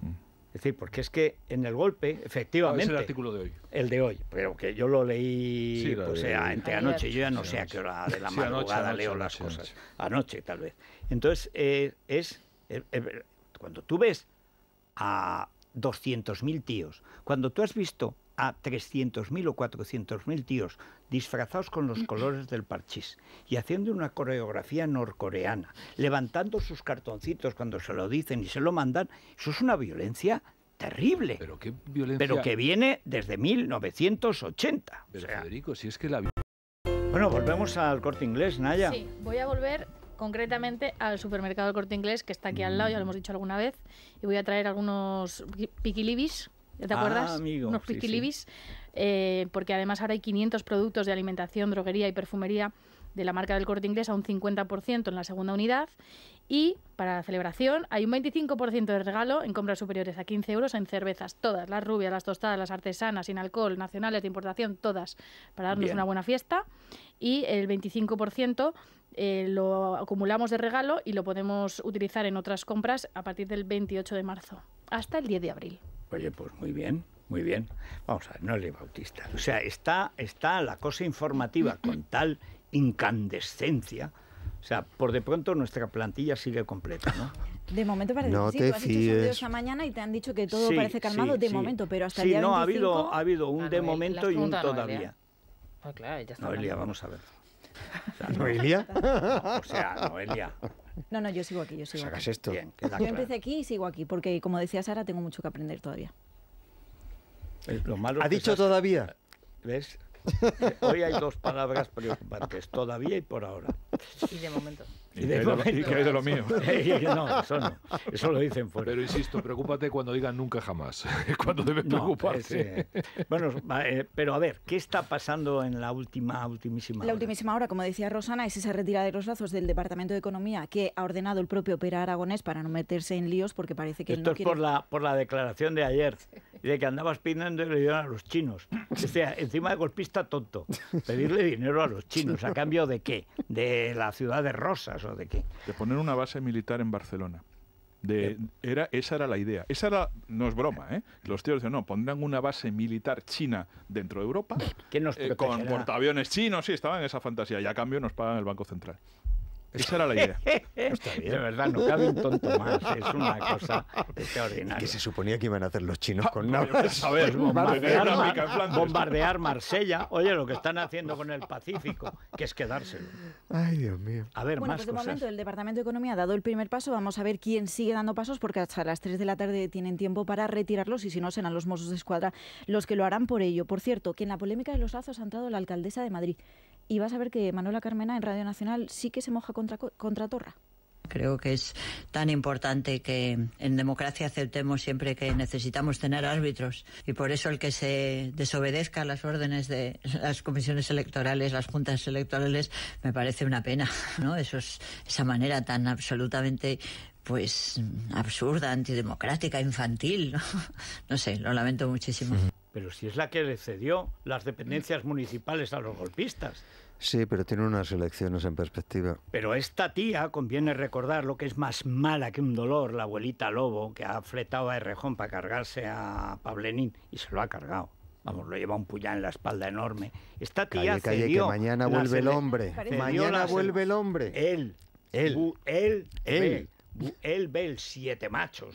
Mm. Es decir, porque es que en el golpe, efectivamente. Ah, es el artículo de hoy. El de hoy, pero que yo lo leí pues, entre anoche, yo ya no sé a qué hora de la mañana madrugada leo las cosas. Anoche, tal vez. Entonces, eh, es. cuando tú ves a 200.000 tíos, cuando tú has visto a 300.000 o 400.000 tíos disfrazados con los colores del parchís y haciendo una coreografía norcoreana, levantando sus cartoncitos cuando se lo dicen y se lo mandan, eso es una violencia terrible. Pero qué violencia. Pero que viene desde 1980. Pero Federico, si es que la Bueno, volvemos al corte inglés, Naya. Sí, voy a volver concretamente al supermercado del corte inglés que está aquí al lado, ya lo hemos dicho alguna vez, y voy a traer algunos piquilibis ¿Te acuerdas? Ah, amigo, Unos sí, eh, porque además ahora hay 500 productos de alimentación, droguería y perfumería de la marca del corte inglés a un 50% en la segunda unidad. Y para la celebración hay un 25% de regalo en compras superiores a 15 euros en cervezas, todas, las rubias, las tostadas, las artesanas, sin alcohol, nacionales, de importación, todas, para darnos una buena fiesta. Y el 25% eh, lo acumulamos de regalo y lo podemos utilizar en otras compras a partir del 28 de marzo hasta el 10 de abril. Oye, pues muy bien, muy bien. Vamos a ver, no Bautista. O sea, está, está la cosa informativa con tal incandescencia. O sea, por de pronto nuestra plantilla sigue completa, ¿no? De momento parece que sí, te tú has mañana y te han dicho que todo parece calmado de momento, pero hasta el día no, ha habido, ha habido un ah, de momento y un todavía. Ah, claro, ya está. Noelia, vamos a ver. ¿Noelia? o sea, Noelia, No, no, yo sigo aquí, yo sigo aquí. yo empecé aquí y sigo aquí, porque como decía Sara, tengo mucho que aprender todavía. Eh, lo malo ¿Ha dicho todavía? ¿Ves? Eh, hoy hay dos palabras preocupantes, todavía y por ahora. Y de momento. Y, lo mío. no, eso no. Eso lo dicen fuera. Pero insisto, preocúpate cuando digan nunca jamás. cuando debes preocuparse. Eh, bueno, eh, pero a ver, ¿qué está pasando en la última, ultimísima hora? La ultimísima hora, como decía Rosana, es esa retirada de los lazos del Departamento de Economía que ha ordenado el propio Pera Aragonés para no meterse en líos porque parece que Esto es por la, por la declaración de ayer. Y de que andabas pidiendo le dieron a los chinos. O sea, encima de golpista tonto, pedirle dinero a los chinos, ¿a cambio de qué? ¿De la ciudad de Rosas o de qué? De poner una base militar en Barcelona. De, era, esa era la idea. Esa era, no es broma, ¿eh? Los tíos dicen, no, pondrán una base militar china dentro de Europa. ¿Qué nos eh, con portaaviones chinos, sí, estaban en esa fantasía. Y a cambio nos pagan el Banco Central. Esa era la idea. Está bien. De verdad, no cabe un tonto más. Es una cosa extraordinaria. que se suponía que iban a hacer los chinos ah, con navas? Pues, a ver, pues bombardear, bombardear, Marsella. Oye, lo que están haciendo con el Pacífico, que es quedárselo. Ay, Dios mío. A ver, bueno, pues de momento el Departamento de Economía ha dado el primer paso. Vamos a ver quién sigue dando pasos, porque hasta las 3 de la tarde tienen tiempo para retirarlos y si no, serán los mozos de Escuadra los que lo harán por ello. Por cierto, que en la polémica de los lazos ha entrado la alcaldesa de Madrid y vas a ver que Manuela Carmena en Radio Nacional sí que se moja contra, contra Torra. Creo que es tan importante que en democracia aceptemos siempre que necesitamos tener árbitros y por eso el que se desobedezca las órdenes de las comisiones electorales, las juntas electorales, me parece una pena, ¿no? Eso es, esa manera tan absolutamente pues absurda, antidemocrática, infantil, ¿no? sé, lo lamento muchísimo. Pero si es la que le cedió las dependencias municipales a los golpistas. Sí, pero tiene unas elecciones en perspectiva. Pero esta tía, conviene recordar lo que es más mala que un dolor, la abuelita Lobo, que ha fletado a Errejón para cargarse a Pablenín y se lo ha cargado. Vamos, lo lleva un puñal en la espalda enorme. Esta tía calle mañana vuelve el hombre. Mañana vuelve el hombre. Él. Él. él. Él. él ve el siete machos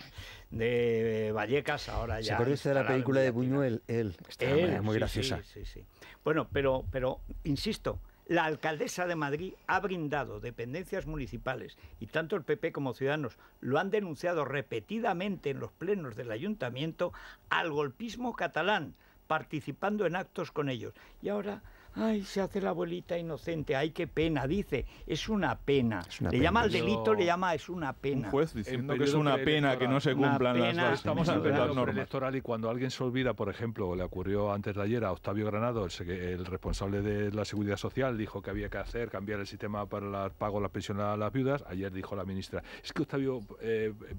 de Vallecas, ahora ya. ¿Se acuerda de la película de Buñuel? Él, está muy graciosa. Sí, sí, sí. Bueno, pero, pero insisto, la alcaldesa de Madrid ha brindado dependencias municipales y tanto el PP como Ciudadanos lo han denunciado repetidamente en los plenos del ayuntamiento al golpismo catalán, participando en actos con ellos. Y ahora Ay, se hace la abuelita inocente, ay, qué pena, dice, es una pena. le llama al delito, le llama, es una pena. juez diciendo que es una pena que no se cumplan las, normas. Estamos en periodo electoral y cuando alguien se olvida, por ejemplo, le ocurrió antes de ayer a Octavio Granado, el, responsable de la Seguridad Social, dijo que había que hacer, cambiar el sistema para pagar pago las pensiones a las viudas, ayer dijo la ministra, es que Octavio eh, eh,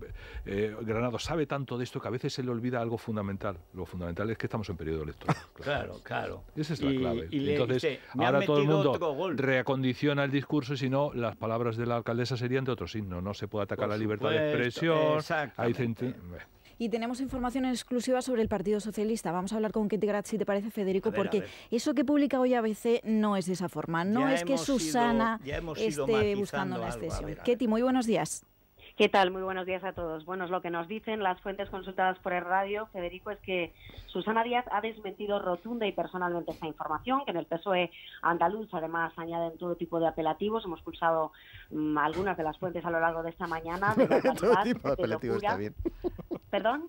eh, Granado sabe tanto de esto que a veces se le olvida algo fundamental. Lo fundamental es que estamos en periodo electoral. claro, claro. Esa es la clave. Entonces, ahora todo el mundo reacondiciona el discurso, si no, las palabras de la alcaldesa serían de otro signo. No se puede atacar la libertad de expresión. Hay y tenemos información exclusiva sobre el Partido Socialista. Vamos a hablar con Ketty Gratz, si te parece, Federico, porque eso que publica hoy ABC no es de esa forma. No es que Susana esté buscando la excesión. Ketty, muy buenos días. ¿Qué tal? Muy buenos días a todos. Bueno, lo que nos dicen las fuentes consultadas por el radio, Federico, es que Susana Díaz ha desmentido rotunda y personalmente esta información, que en el PSOE andaluz además añaden todo tipo de apelativos. Hemos pulsado mm, algunas de las fuentes a lo largo de esta mañana. todo tipo de apelativos, está bien. ¿Perdón?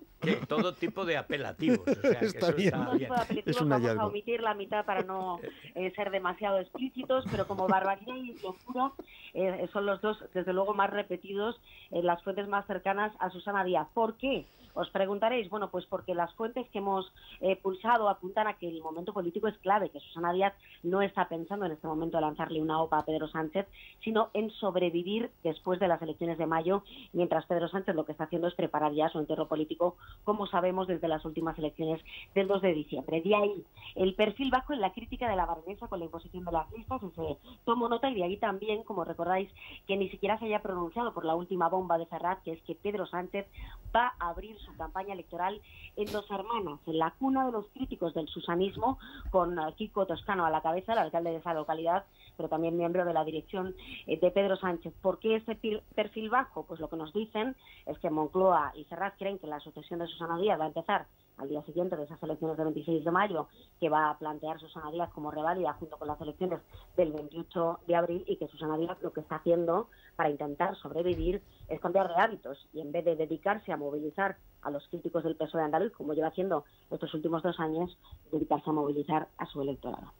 todo tipo de apelativos. O sea, vamos a omitir la mitad para no eh, ser demasiado explícitos, pero como barbaridad y locura eh, son los dos, desde luego, más repetidos en las fuentes más cercanas a Susana Díaz. ¿Por qué? Os preguntaréis, bueno, pues porque las fuentes que hemos eh, pulsado apuntan a que el momento político es clave, que Susana Díaz no está pensando en este momento en lanzarle una OPA a Pedro Sánchez, sino en sobrevivir después de las elecciones de mayo, mientras Pedro Sánchez lo que está haciendo es preparar ya su entierro político, como sabemos desde las últimas elecciones del 2 de diciembre. De ahí el perfil bajo en la crítica de la baronesa con la imposición de las listas, se tomo nota y de ahí también, como recordáis, que ni siquiera se haya pronunciado por la última bomba de ferrat que es que Pedro Sánchez va a abrir su campaña electoral en Dos Hermanas, en la cuna de los críticos del susanismo, con eh, Kiko Toscano a la cabeza, el alcalde de esa localidad, pero también miembro de la dirección eh, de Pedro Sánchez. ¿Por qué ese perfil bajo? Pues lo que nos dicen es que Moncloa y Serrat creen que la sucesión de Susana Díaz va a empezar al día siguiente de esas elecciones del 26 de mayo, que va a plantear Susana Díaz como reválida junto con las elecciones del 28 de abril y que Susana Díaz lo que está haciendo para intentar sobrevivir es cambiar de hábitos y en vez de dedicarse a movilizar a los críticos del PSOE andaluz, como lleva haciendo estos últimos dos años, dedicarse a movilizar a su electorado.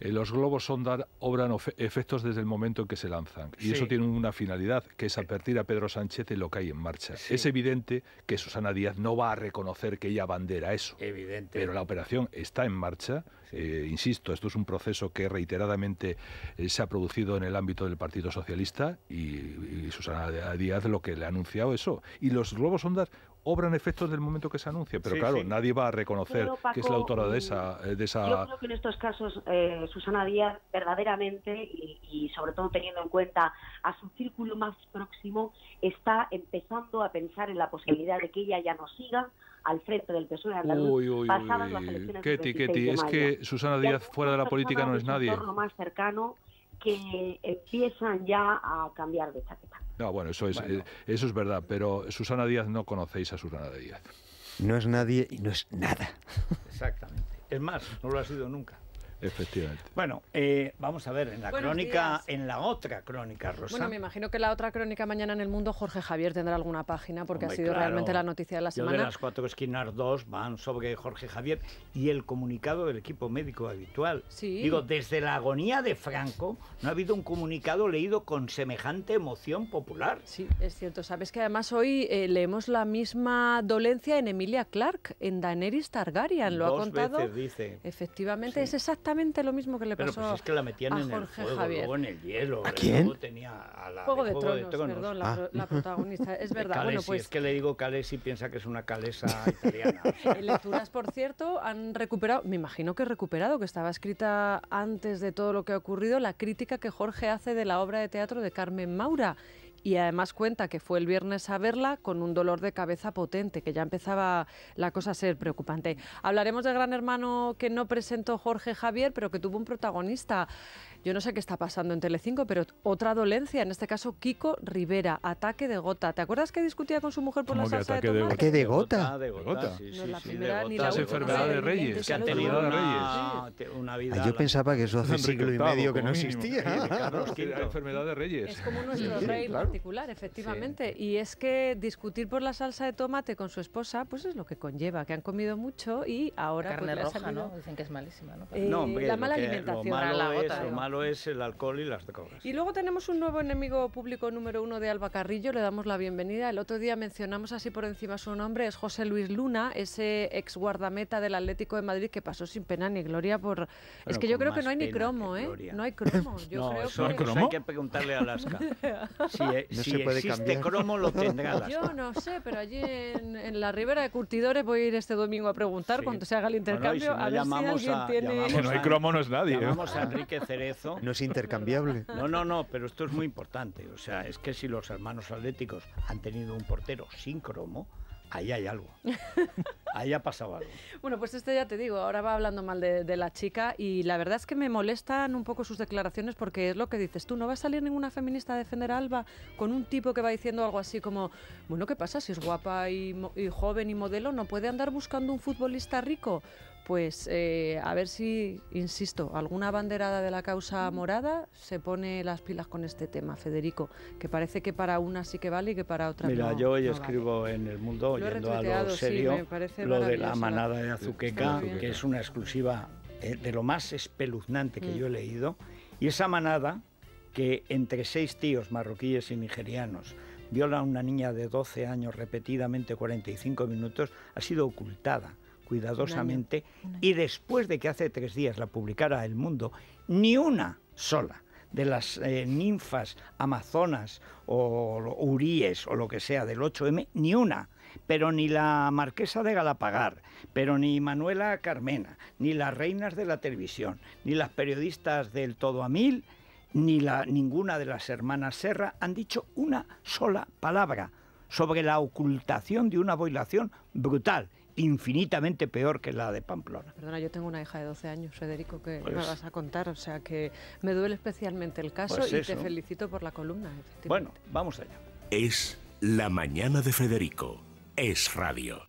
Eh, los globos sondar obran efectos desde el momento en que se lanzan y eso tiene una finalidad, que es advertir a Pedro Sánchez de lo que hay en marcha. Es evidente que Susana Díaz no va a reconocer que ella bandera eso. Evidente. Pero la operación está en marcha. Eh, insisto, esto es un proceso que reiteradamente eh, se ha producido en el ámbito del Partido Socialista y, Susana Díaz lo que le ha anunciado eso. Y los globos sonda obran efectos del momento que se anuncia, pero claro, nadie va a reconocer que es la autora de esa, mm, de esa... Yo creo que en estos casos eh, Susana Díaz verdaderamente, y, sobre todo teniendo en cuenta a su círculo más próximo, está empezando a pensar en la posibilidad de que ella ya no siga al frente del PSOE uy, uy, uy. las elecciones Ketty, Ketty, es que Susana Díaz fuera de la política no es nadie que empiezan ya a cambiar de chaqueta. No, bueno, eso es, eh, eso es verdad, pero Susana Díaz no conocéis a Susana Díaz. No es nadie y no es nada. Exactamente. Es más, no lo ha sido nunca. Efectivamente. Bueno, eh, vamos a ver, en la crónica, en la otra crónica, Rosa. Bueno, me imagino que la otra crónica mañana en el mundo, Jorge Javier tendrá alguna página, porque ha sido realmente la noticia de la semana. Yo de las cuatro esquinas, dos van sobre Jorge Javier y el comunicado del equipo médico habitual. Sí. Digo, desde la agonía de Franco, no ha habido un comunicado leído con semejante emoción popular. Sí, es cierto. Sabes que además hoy eh, leemos la misma dolencia en Emilia Clark, en Daenerys Targaryen. Lo ha contado. Veces dice. Efectivamente, es exactamente lo mismo que le pues pasó Pero es que la metían en el fuego, Javier. en el hielo. ¿A quién? a la Juego de, de, perdón, ah. la, protagonista. Es verdad. bueno, pues... Es que le digo Calesi, piensa que es una calesa italiana. en eh, lecturas, por cierto, han recuperado, me imagino que recuperado, que estaba escrita antes de todo lo que ha ocurrido, la crítica que Jorge hace de la obra de teatro de Carmen Maura y además cuenta que fue el viernes a verla con un dolor de cabeza potente, que ya empezaba la cosa a ser preocupante. Hablaremos del Gran Hermano que no presentó Jorge Javier, pero que tuvo un protagonista. Yo no sé qué está pasando en Telecinco, pero otra dolencia, en este caso Kiko Rivera, ataque de gota. ¿Te acuerdas que discutía con su mujer por la salsa de, tomate? ¿Ataque de gota? no es enfermedad de Reyes, que ha tenido Una ah, ah, vida yo pensaba que eso hace siglo y medio que no existía. Claro, la enfermedad de Reyes. Es como nuestro rey en particular, efectivamente. Y es que discutir por la salsa de tomate con su esposa, pues es lo que conlleva, que han comido mucho y ahora... Carne pues roja, ¿no? Dicen que es malísima, ¿no? Eh, la mala alimentación. la gota, es el alcohol y las drogas. Y luego tenemos un nuevo enemigo público número uno de Alba Carrillo, le damos la bienvenida. El otro día mencionamos así por encima su nombre, es José Luis Luna, ese ex guardameta del Atlético de Madrid que pasó sin pena ni gloria por... es que yo creo que no hay ni cromo, ¿eh? No hay cromo. Yo no, creo Cromo? hay que preguntarle a Alaska. si, e, existe cromo, lo tendrá Alaska. Yo no sé, pero allí en, la Ribera de Curtidores voy a ir este domingo a preguntar cuando se haga el intercambio a ver si alguien tiene... Si no hay cromo no es nadie. Vamos ¿eh? a Enrique Cerezo no es intercambiable. No, no, no, pero esto es muy importante. O sea, es que si los hermanos atléticos han tenido un portero sin cromo, ahí hay algo. Ahí ha pasado algo. Bueno, pues este ya te digo, ahora va hablando mal de, la chica y la verdad es que me molestan un poco sus declaraciones porque es lo que dices tú, no va a salir ninguna feminista a defender a Alba con un tipo que va diciendo algo así como, bueno, ¿qué pasa si es guapa y, y joven y modelo? ¿No puede andar buscando un futbolista rico? pues eh, a ver si, insisto, alguna banderada de la causa morada se pone las pilas con este tema, Federico, que parece que para una sí que vale y que para otra no. Mira, yo hoy escribo en El Mundo, oyendo a lo serio, lo de la manada de Azuqueca, que es una exclusiva eh, de lo más espeluznante que mm. yo he leído, y esa manada que entre seis tíos marroquíes y nigerianos viola a una niña de 12 años repetidamente 45 minutos, ha sido ocultada cuidadosamente y después de que hace tres días la publicara El Mundo, ni una sola de las eh, ninfas amazonas o uríes o lo que sea del 8M, ni una. Pero ni la marquesa de Galapagar, pero ni Manuela Carmena, ni las reinas de la televisión, ni las periodistas del Todo a Mil, ni la, ninguna de las hermanas Serra han dicho una sola palabra sobre la ocultación de una violación brutal infinitamente peor que la de Pamplona. Perdona, yo tengo una hija de 12 años, Federico, que pues me vas a contar, o sea que me duele especialmente el caso pues y te felicito por la columna. Bueno, vamos allá. Es la mañana de Federico, es radio.